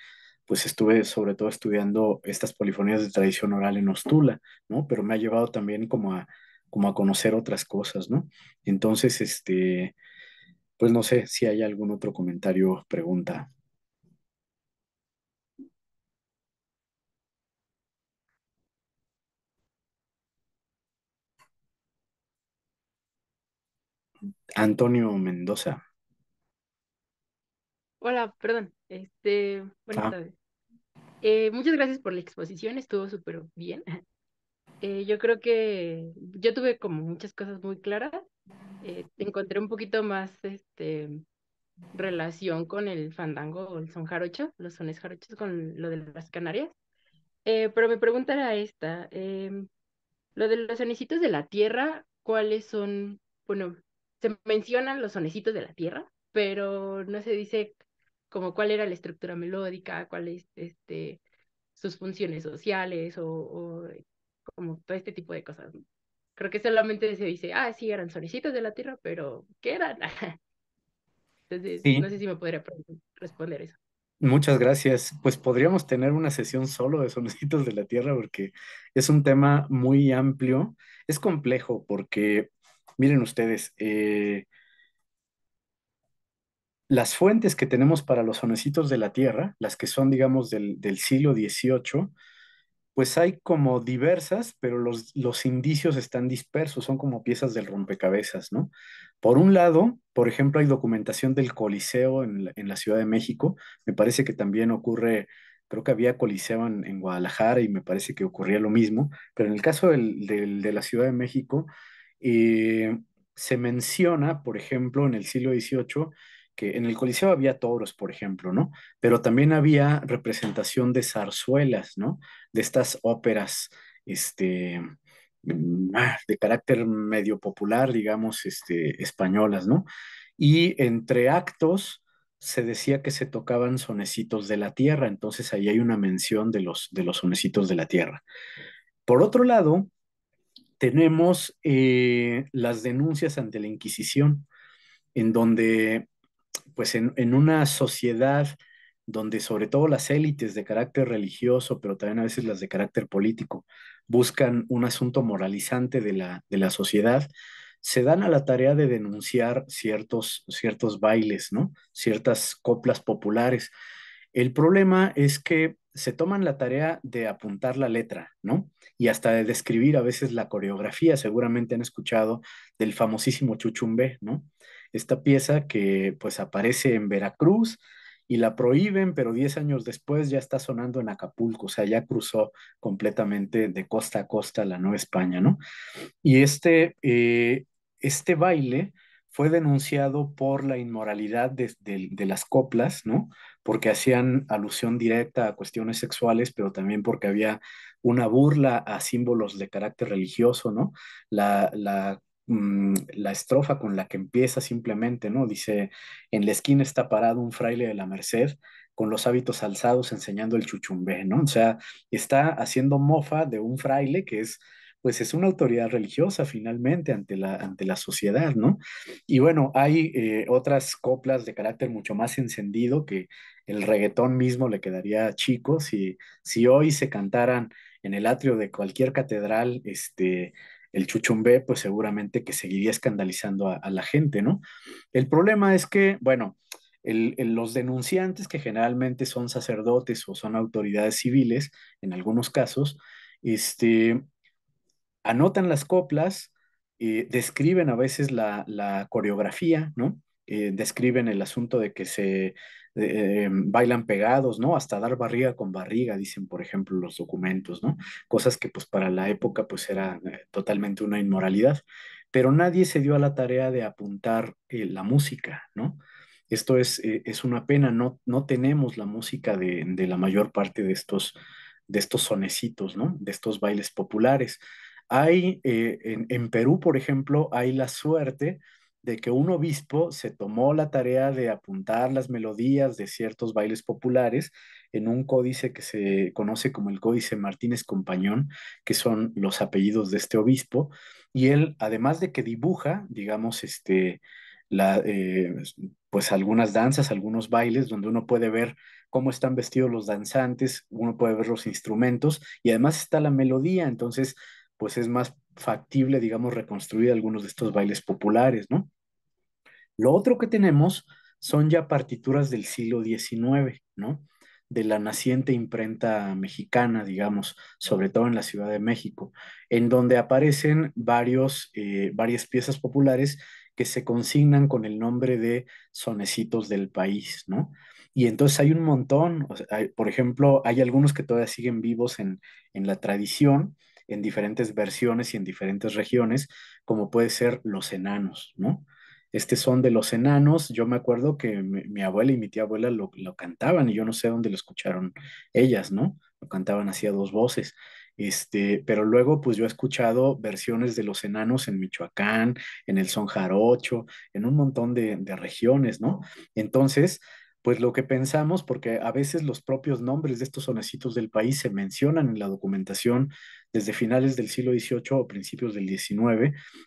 [SPEAKER 3] pues estuve sobre todo estudiando estas polifonías de tradición oral en Ostula, ¿no? Pero me ha llevado también como a, como a conocer otras cosas, ¿no? Entonces, este, pues no sé si hay algún otro comentario, pregunta. Antonio Mendoza.
[SPEAKER 2] Hola, perdón. Este, buenas ah. tardes. Eh, muchas gracias por la exposición, estuvo súper bien. (laughs) Eh, yo creo que yo tuve como muchas cosas muy claras.
[SPEAKER 3] Eh, encontré un poquito más este, relación con el fandango o el son jarocho, los sones jarochos con lo de las Canarias. pero me pregunta
[SPEAKER 2] era esta. Em, lo de los sonecitos de la tierra, ¿cuáles son, bueno, se mencionan los sonecitos de la tierra, pero no se dice como cuál era la estructura melódica, cuáles este, sus funciones sociales o, eh, como todo este tipo de cosas. Creo que solamente se dice, ah, sí, eran sonecitos de la tierra, pero ¿qué eran? (laughs) Entonces, no sé si me podría
[SPEAKER 3] responder eso. Muchas gracias. Pues podríamos tener una sesión solo de sonecitos de la tierra porque es un tema muy amplio. Es complejo porque Miren ustedes, eh, las fuentes que tenemos para los zonecitos de la Tierra, las que son, digamos, del, siglo XVIII, pues hay como diversas, pero los, indicios están dispersos, son como piezas del rompecabezas, ¿no? Por un lado, por ejemplo, hay documentación del Coliseo en la, Ciudad de México, me parece que también ocurre, creo que había Coliseo en, Guadalajara y me parece que ocurría lo mismo, pero en el caso de la Ciudad de México, y eh, se menciona, por ejemplo, en el siglo XVIII, que en el Coliseo había toros, por ejemplo, ¿no? Pero también había representación de zarzuelas, ¿no? De estas óperas, este, mm, ah, de carácter medio popular, digamos, este, españolas, ¿no? Y entre actos se decía que se tocaban sonecitos de la tierra, entonces ahí hay una mención de los, de los sonecitos de la tierra. Por otro lado, tenemos eh, las denuncias ante la Inquisición, en donde, pues en, una sociedad donde sobre todo las élites de carácter religioso, pero también a veces las de carácter político, buscan un asunto moralizante de la, de la sociedad, se dan a la tarea de denunciar ciertos, ciertos bailes, ¿no? Ciertas coplas populares. El problema es que se toman la tarea de apuntar la letra, ¿no? Y hasta de describir a veces la coreografía. Seguramente han escuchado del famosísimo Chuchumbe, ¿no? Esta pieza que pues aparece en Veracruz y la prohíben, pero diez años después ya está sonando en Acapulco, o sea, ya cruzó completamente de costa a costa la Nueva España, ¿no? Y este, eh, este baile fue denunciado por la inmoralidad de las coplas, ¿no? porque hacían alusión directa a cuestiones sexuales, pero también porque había una burla a símbolos de carácter religioso, ¿no? Mm, la, estrofa con la que empieza simplemente, ¿no? Dice, en la esquina está parado un fraile de la Merced con los hábitos alzados enseñando el chuchumbé, ¿no? O sea, está haciendo mofa de un fraile que es pues es una autoridad religiosa finalmente ante la, ante la sociedad, ¿no? Y bueno, hay eh, otras coplas de carácter mucho más encendido que, el reggaetón mismo le quedaría chico si, si hoy se cantaran en el atrio de cualquier catedral, este, el chuchumbé, pues seguramente que seguiría escandalizando a, la gente, ¿no? El problema es que, bueno, los denunciantes, que generalmente son sacerdotes o son autoridades civiles, en algunos casos, este, anotan las coplas, y eh, describen a veces la, coreografía, ¿no? Eh, describen el asunto de que se eh, em, bailan pegados, ¿no? Hasta dar barriga con barriga, dicen, por ejemplo, los documentos, ¿no? Cosas que pues para la época pues era eh, totalmente una inmoralidad, pero nadie se dio a la tarea de apuntar eh, la música, ¿no? Esto es, es una pena, no, no tenemos la música de, de, la mayor parte de estos, de estos sonecitos, ¿no? De estos bailes populares. Hay, en, en Perú, por ejemplo, hay la suerte de que un obispo se tomó la tarea de apuntar las melodías de ciertos bailes populares en un códice que se conoce como el Códice Martínez Compañón, que son los apellidos de este obispo, y él, además de que dibuja, digamos, este, la, eh, pues algunas danzas, algunos bailes, donde uno puede ver cómo están vestidos los danzantes, uno puede ver los instrumentos, y además está la melodía, entonces, pues es más factible, digamos, reconstruir algunos de estos bailes populares, ¿no? Lo otro que tenemos son ya partituras del siglo XIX, ¿no? De la naciente imprenta mexicana, digamos, sobre todo en la Ciudad de México, en donde aparecen varios, eh, varias piezas populares que se consignan con el nombre de sonecitos del país, ¿no? Y entonces hay un montón, por ejemplo, hay algunos que todavía siguen vivos en, en la tradición, en diferentes versiones y en diferentes regiones, como puede ser los enanos, ¿no? este son de los enanos. Yo me acuerdo que mi, abuela y mi tía abuela lo, cantaban y yo no sé dónde lo escucharon ellas, ¿no? Lo cantaban así a dos voces. Este, pero luego, pues yo he escuchado versiones de los enanos en Michoacán, en el Son Jarocho, en un montón de, de regiones, ¿no? Entonces, pues lo que pensamos, porque a veces los propios nombres de estos sonecitos del país se mencionan en la documentación desde finales del siglo XVIII o principios del XIX,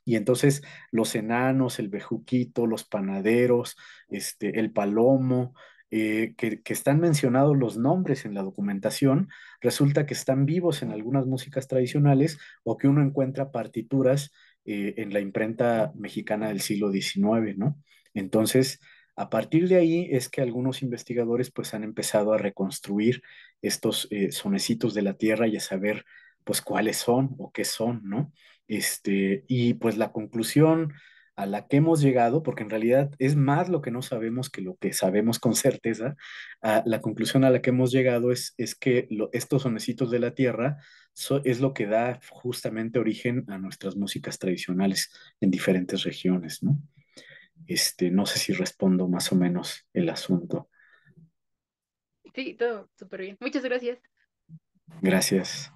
[SPEAKER 3] y entonces los enanos, el bejuquito, los panaderos, este, el palomo, eh, que, están mencionados los nombres en la documentación, resulta que están vivos en algunas músicas tradicionales o que uno encuentra partituras eh, en la imprenta mexicana del siglo XIX, ¿no? Entonces, a partir de ahí es que algunos investigadores pues han empezado a reconstruir estos eh, sonecitos de la tierra y a saber pues cuáles son o qué son, ¿no? Este, y pues la conclusión a la que hemos llegado, porque en realidad es más lo que no sabemos que lo que sabemos con certeza, la conclusión a la que hemos llegado es, es que estos sonecitos de la tierra es lo que da justamente origen a nuestras músicas tradicionales en diferentes regiones, ¿no? Este, no sé si respondo más o menos el asunto. Sí, todo súper bien. Muchas gracias.
[SPEAKER 2] Gracias.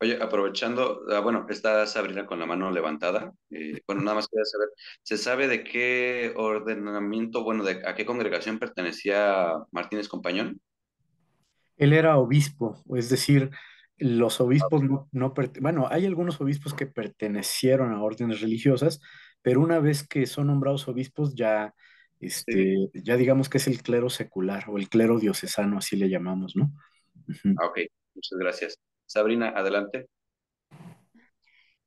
[SPEAKER 2] Oye, aprovechando, ah, bueno, está Sabrina con la mano levantada. Eh, bueno, nada más quería saber, ¿se sabe de qué ordenamiento, bueno, de a qué congregación pertenecía Martínez Compañón?
[SPEAKER 3] Él era obispo, es decir, los obispos no, no bueno, hay algunos obispos que pertenecieron a órdenes religiosas, pero una vez que son nombrados obispos ya, este, ya digamos que es el clero secular o el clero diocesano, así le llamamos, ¿no?
[SPEAKER 2] Ah, ok, muchas gracias. Sabrina, adelante.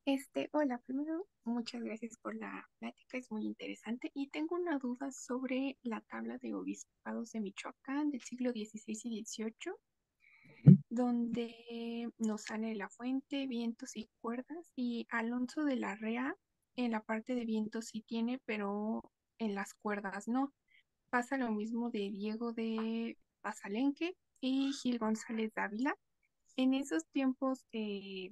[SPEAKER 2] Este, hola, primero, muchas gracias por la plática, es muy interesante. Y tengo una duda sobre la tabla de obispados de Michoacán del siglo XVI y XVIII, donde nos sale la fuente, vientos y cuerdas, y Alonso de la Rea en la parte de vientos sí tiene, pero en las cuerdas no. Pasa lo mismo de Diego de Pasalenque y Gil González Dávila en esos tiempos eh,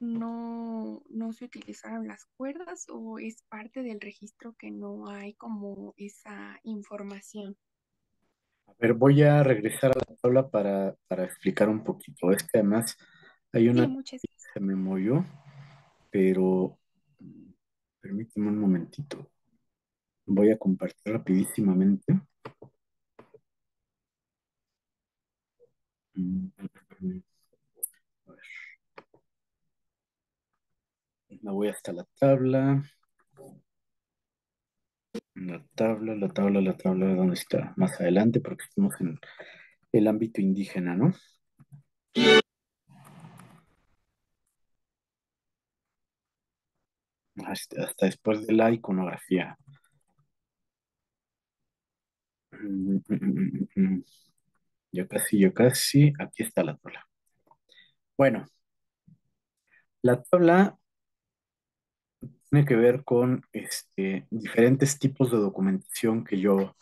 [SPEAKER 2] no, se utilizaron las cuerdas o es parte del registro que no hay como esa información?
[SPEAKER 3] A ver, voy a regresar a la tabla para, explicar un poquito. Es que además hay una se me movió, pero mm, permíteme un momentito. Voy a compartir rapidísimamente. Mm, a ver. Me voy hasta la tabla. La tabla, la tabla, la tabla, ¿dónde está? Más adelante, porque estamos en el ámbito indígena, ¿no? Hasta, después de la iconografía. Mm, mm, mm, yo casi, yo casi. Aquí está la tabla. Bueno, la tabla tiene que ver con este, diferentes tipos de documentación que yo,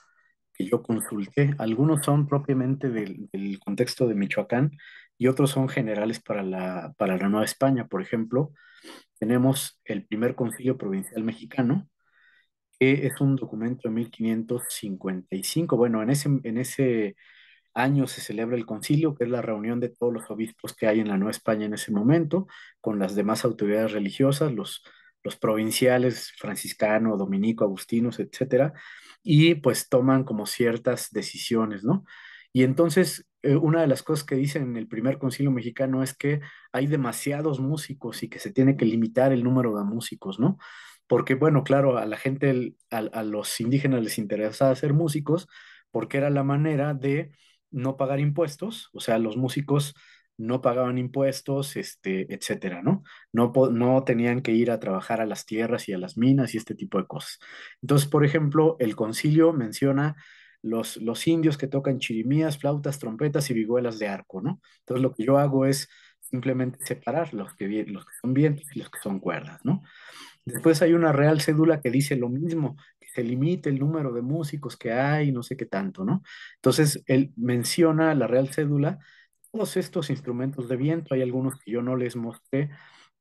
[SPEAKER 3] yo consulté. Algunos son propiamente del, contexto de Michoacán y otros son generales para la, para la Nueva España. Por ejemplo, tenemos el primer concilio provincial mexicano, que es un documento de 1555. Bueno, en ese, en ese años se celebra el concilio, que es la reunión de todos los obispos que hay en la Nueva España en ese momento, con las demás autoridades religiosas, los, los provinciales, franciscano, dominico, agustinos, etcétera, y pues toman como ciertas decisiones, ¿no? Y entonces, eh, una de las cosas que dicen en el primer concilio mexicano es que hay demasiados músicos y que se tiene que limitar el número de músicos, ¿no? Porque, bueno, claro, a la gente, a, a los indígenas les interesaba ser músicos porque era la manera de no pagar impuestos, o sea, los músicos no pagaban impuestos, este, etcétera, ¿no? No, no tenían que ir a trabajar a las tierras y a las minas y este tipo de cosas. Entonces, por ejemplo, el concilio menciona los, los indios que tocan chirimías, flautas, trompetas y viguelas de arco, ¿no? Entonces, lo que yo hago es simplemente separar los que, los que son vientos y los que son cuerdas, ¿no? Después hay una real cédula que dice lo mismo, que se limite el número de músicos que hay, no sé qué tanto, ¿no? Entonces, él menciona la real cédula, todos estos instrumentos de viento, hay algunos que yo no les mostré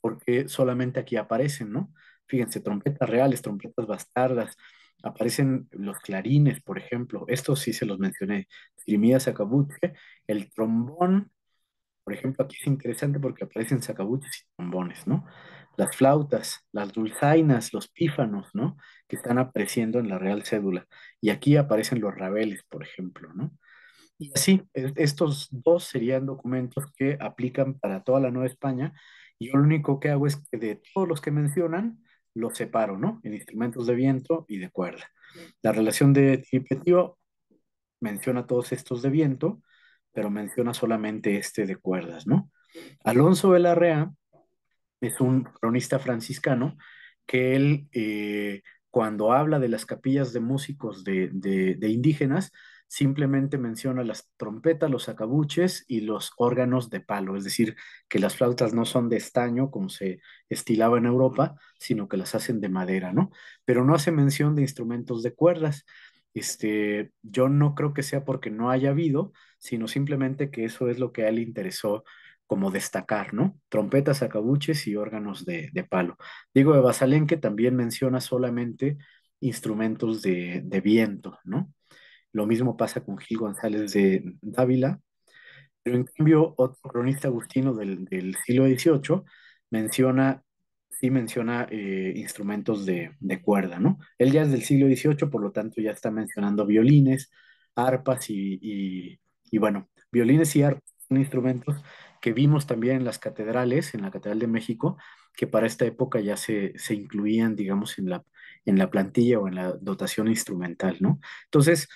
[SPEAKER 3] porque solamente aquí aparecen, ¿no? Fíjense, trompetas reales, trompetas bastardas, aparecen los clarines, por ejemplo, estos sí se los mencioné, Trimida sacabuche, el trombón, por ejemplo, aquí es interesante porque aparecen sacabuches y trombones, ¿no? las flautas, las dulzainas, los pífanos, ¿no? Que están apareciendo en la Real Cédula. Y aquí aparecen los rabeles, por ejemplo, ¿no? Y así, estos dos serían documentos que aplican para toda la Nueva España. Y yo lo único que hago es que de todos los que mencionan, los separo, ¿no? En instrumentos de viento y de cuerda. La relación de Tiripetío menciona todos estos de viento, pero menciona solamente este de cuerdas, ¿no? Alonso Velarrea, es un cronista franciscano que él, eh, cuando habla de las capillas de músicos de, indígenas, simplemente menciona las trompetas, los acabuches y los órganos de palo, es decir, que las flautas no son de estaño como se estilaba en Europa, sino que las hacen de madera, ¿no? Pero no hace mención de instrumentos de cuerdas. Este, yo no creo que sea porque no haya habido, sino simplemente que eso es lo que a él le interesó como destacar, ¿no? Trompetas, acabuches y órganos de, de palo. Digo de que también menciona solamente instrumentos de, de, viento, ¿no? Lo mismo pasa con Gil González de Dávila, pero en cambio otro cronista agustino del, del siglo XVIII menciona, sí menciona eh, instrumentos de, de, cuerda, ¿no? Él ya es del siglo XVIII, por lo tanto ya está mencionando violines, arpas y, y, y bueno, violines y arpas son instrumentos que vimos también en las catedrales, en la Catedral de México, que para esta época ya se, incluían, digamos, en la, plantilla o en la dotación instrumental, ¿no? Entonces,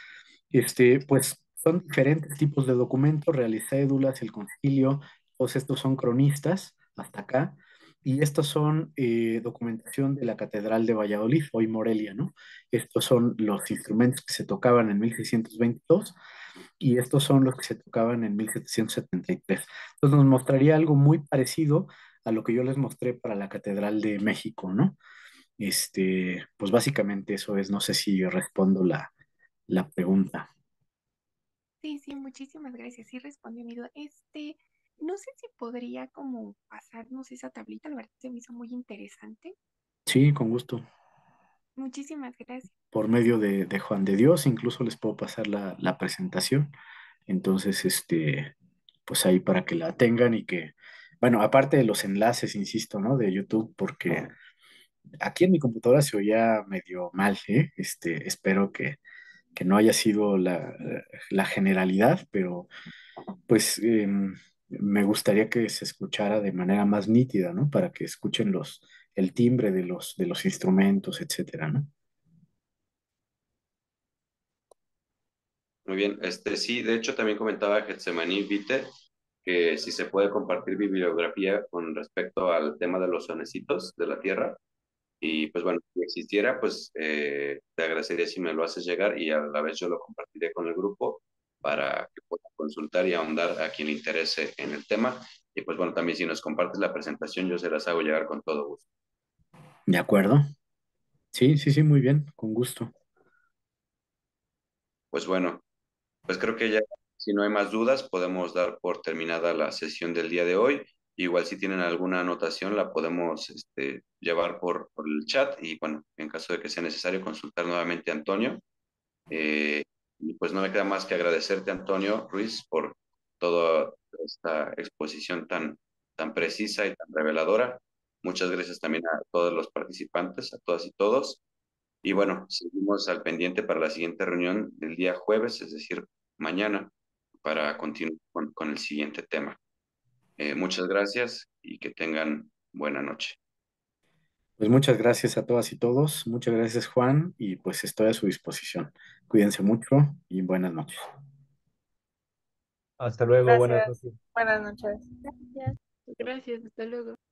[SPEAKER 3] este, pues son diferentes tipos de documentos, realicédulas, el concilio, pues estos son cronistas hasta acá, y estos son eh, documentación de la Catedral de Valladolid, hoy Morelia, ¿no? Estos son los instrumentos que se tocaban en 1622 y estos son los que se tocaban en 1773. Entonces nos mostraría algo muy parecido a lo que yo les mostré para la Catedral de México, ¿no? Este, pues básicamente eso es, no sé si yo respondo la, pregunta.
[SPEAKER 2] Sí, sí, muchísimas gracias. Sí respondió amigo. Este, no sé si podría como pasarnos esa tablita, la verdad se me hizo muy interesante.
[SPEAKER 3] Sí, con gusto.
[SPEAKER 2] Muchísimas gracias.
[SPEAKER 3] Por medio de, Juan de Dios, incluso les puedo pasar la, presentación. Entonces, este, pues ahí para que la tengan y que, bueno, aparte de los enlaces, insisto, ¿no? De YouTube, porque aquí en mi computadora se oía medio mal, ¿eh? Este, espero que, que no haya sido la, la generalidad, pero pues em, me gustaría que se escuchara de manera más nítida, ¿no? Para que escuchen los, el timbre de los, de los instrumentos, etcétera, ¿no?
[SPEAKER 2] Muy bien, este sí, de hecho también comentaba Getsemaní Vite que si se puede compartir bibliografía con respecto al tema de los sonecitos de la tierra. Y pues bueno, si existiera, pues eh, te agradecería si me lo haces llegar y a la vez yo lo compartiré con el grupo para que pueda consultar y ahondar a quien le interese en el tema. Y pues bueno, también si nos compartes la presentación, yo se las hago llegar con todo gusto.
[SPEAKER 3] ¿De acuerdo? Sí, sí, sí, muy bien, con gusto.
[SPEAKER 2] Pues bueno, pues creo que ya, si no hay más dudas, podemos dar por terminada la sesión del día de hoy. Igual si tienen alguna anotación, la podemos este, llevar por, el chat y bueno, en caso de que sea necesario, consultar nuevamente a Antonio. Eh, y pues no me queda más que agradecerte, Antonio Ruiz, por toda esta exposición tan, tan precisa y tan reveladora. Muchas gracias también a todos los participantes, a todas y todos. Y bueno, seguimos al pendiente para la siguiente reunión del día jueves, es decir, mañana, para continuar con, el siguiente tema. Eh, muchas gracias y que tengan buena noche.
[SPEAKER 3] Pues muchas gracias a todas y todos. Muchas gracias, Juan, y pues estoy a su disposición. Cuídense mucho y buenas noches.
[SPEAKER 1] Hasta luego, buenas noches.
[SPEAKER 4] Buenas noches. Gracias. Gracias, hasta luego.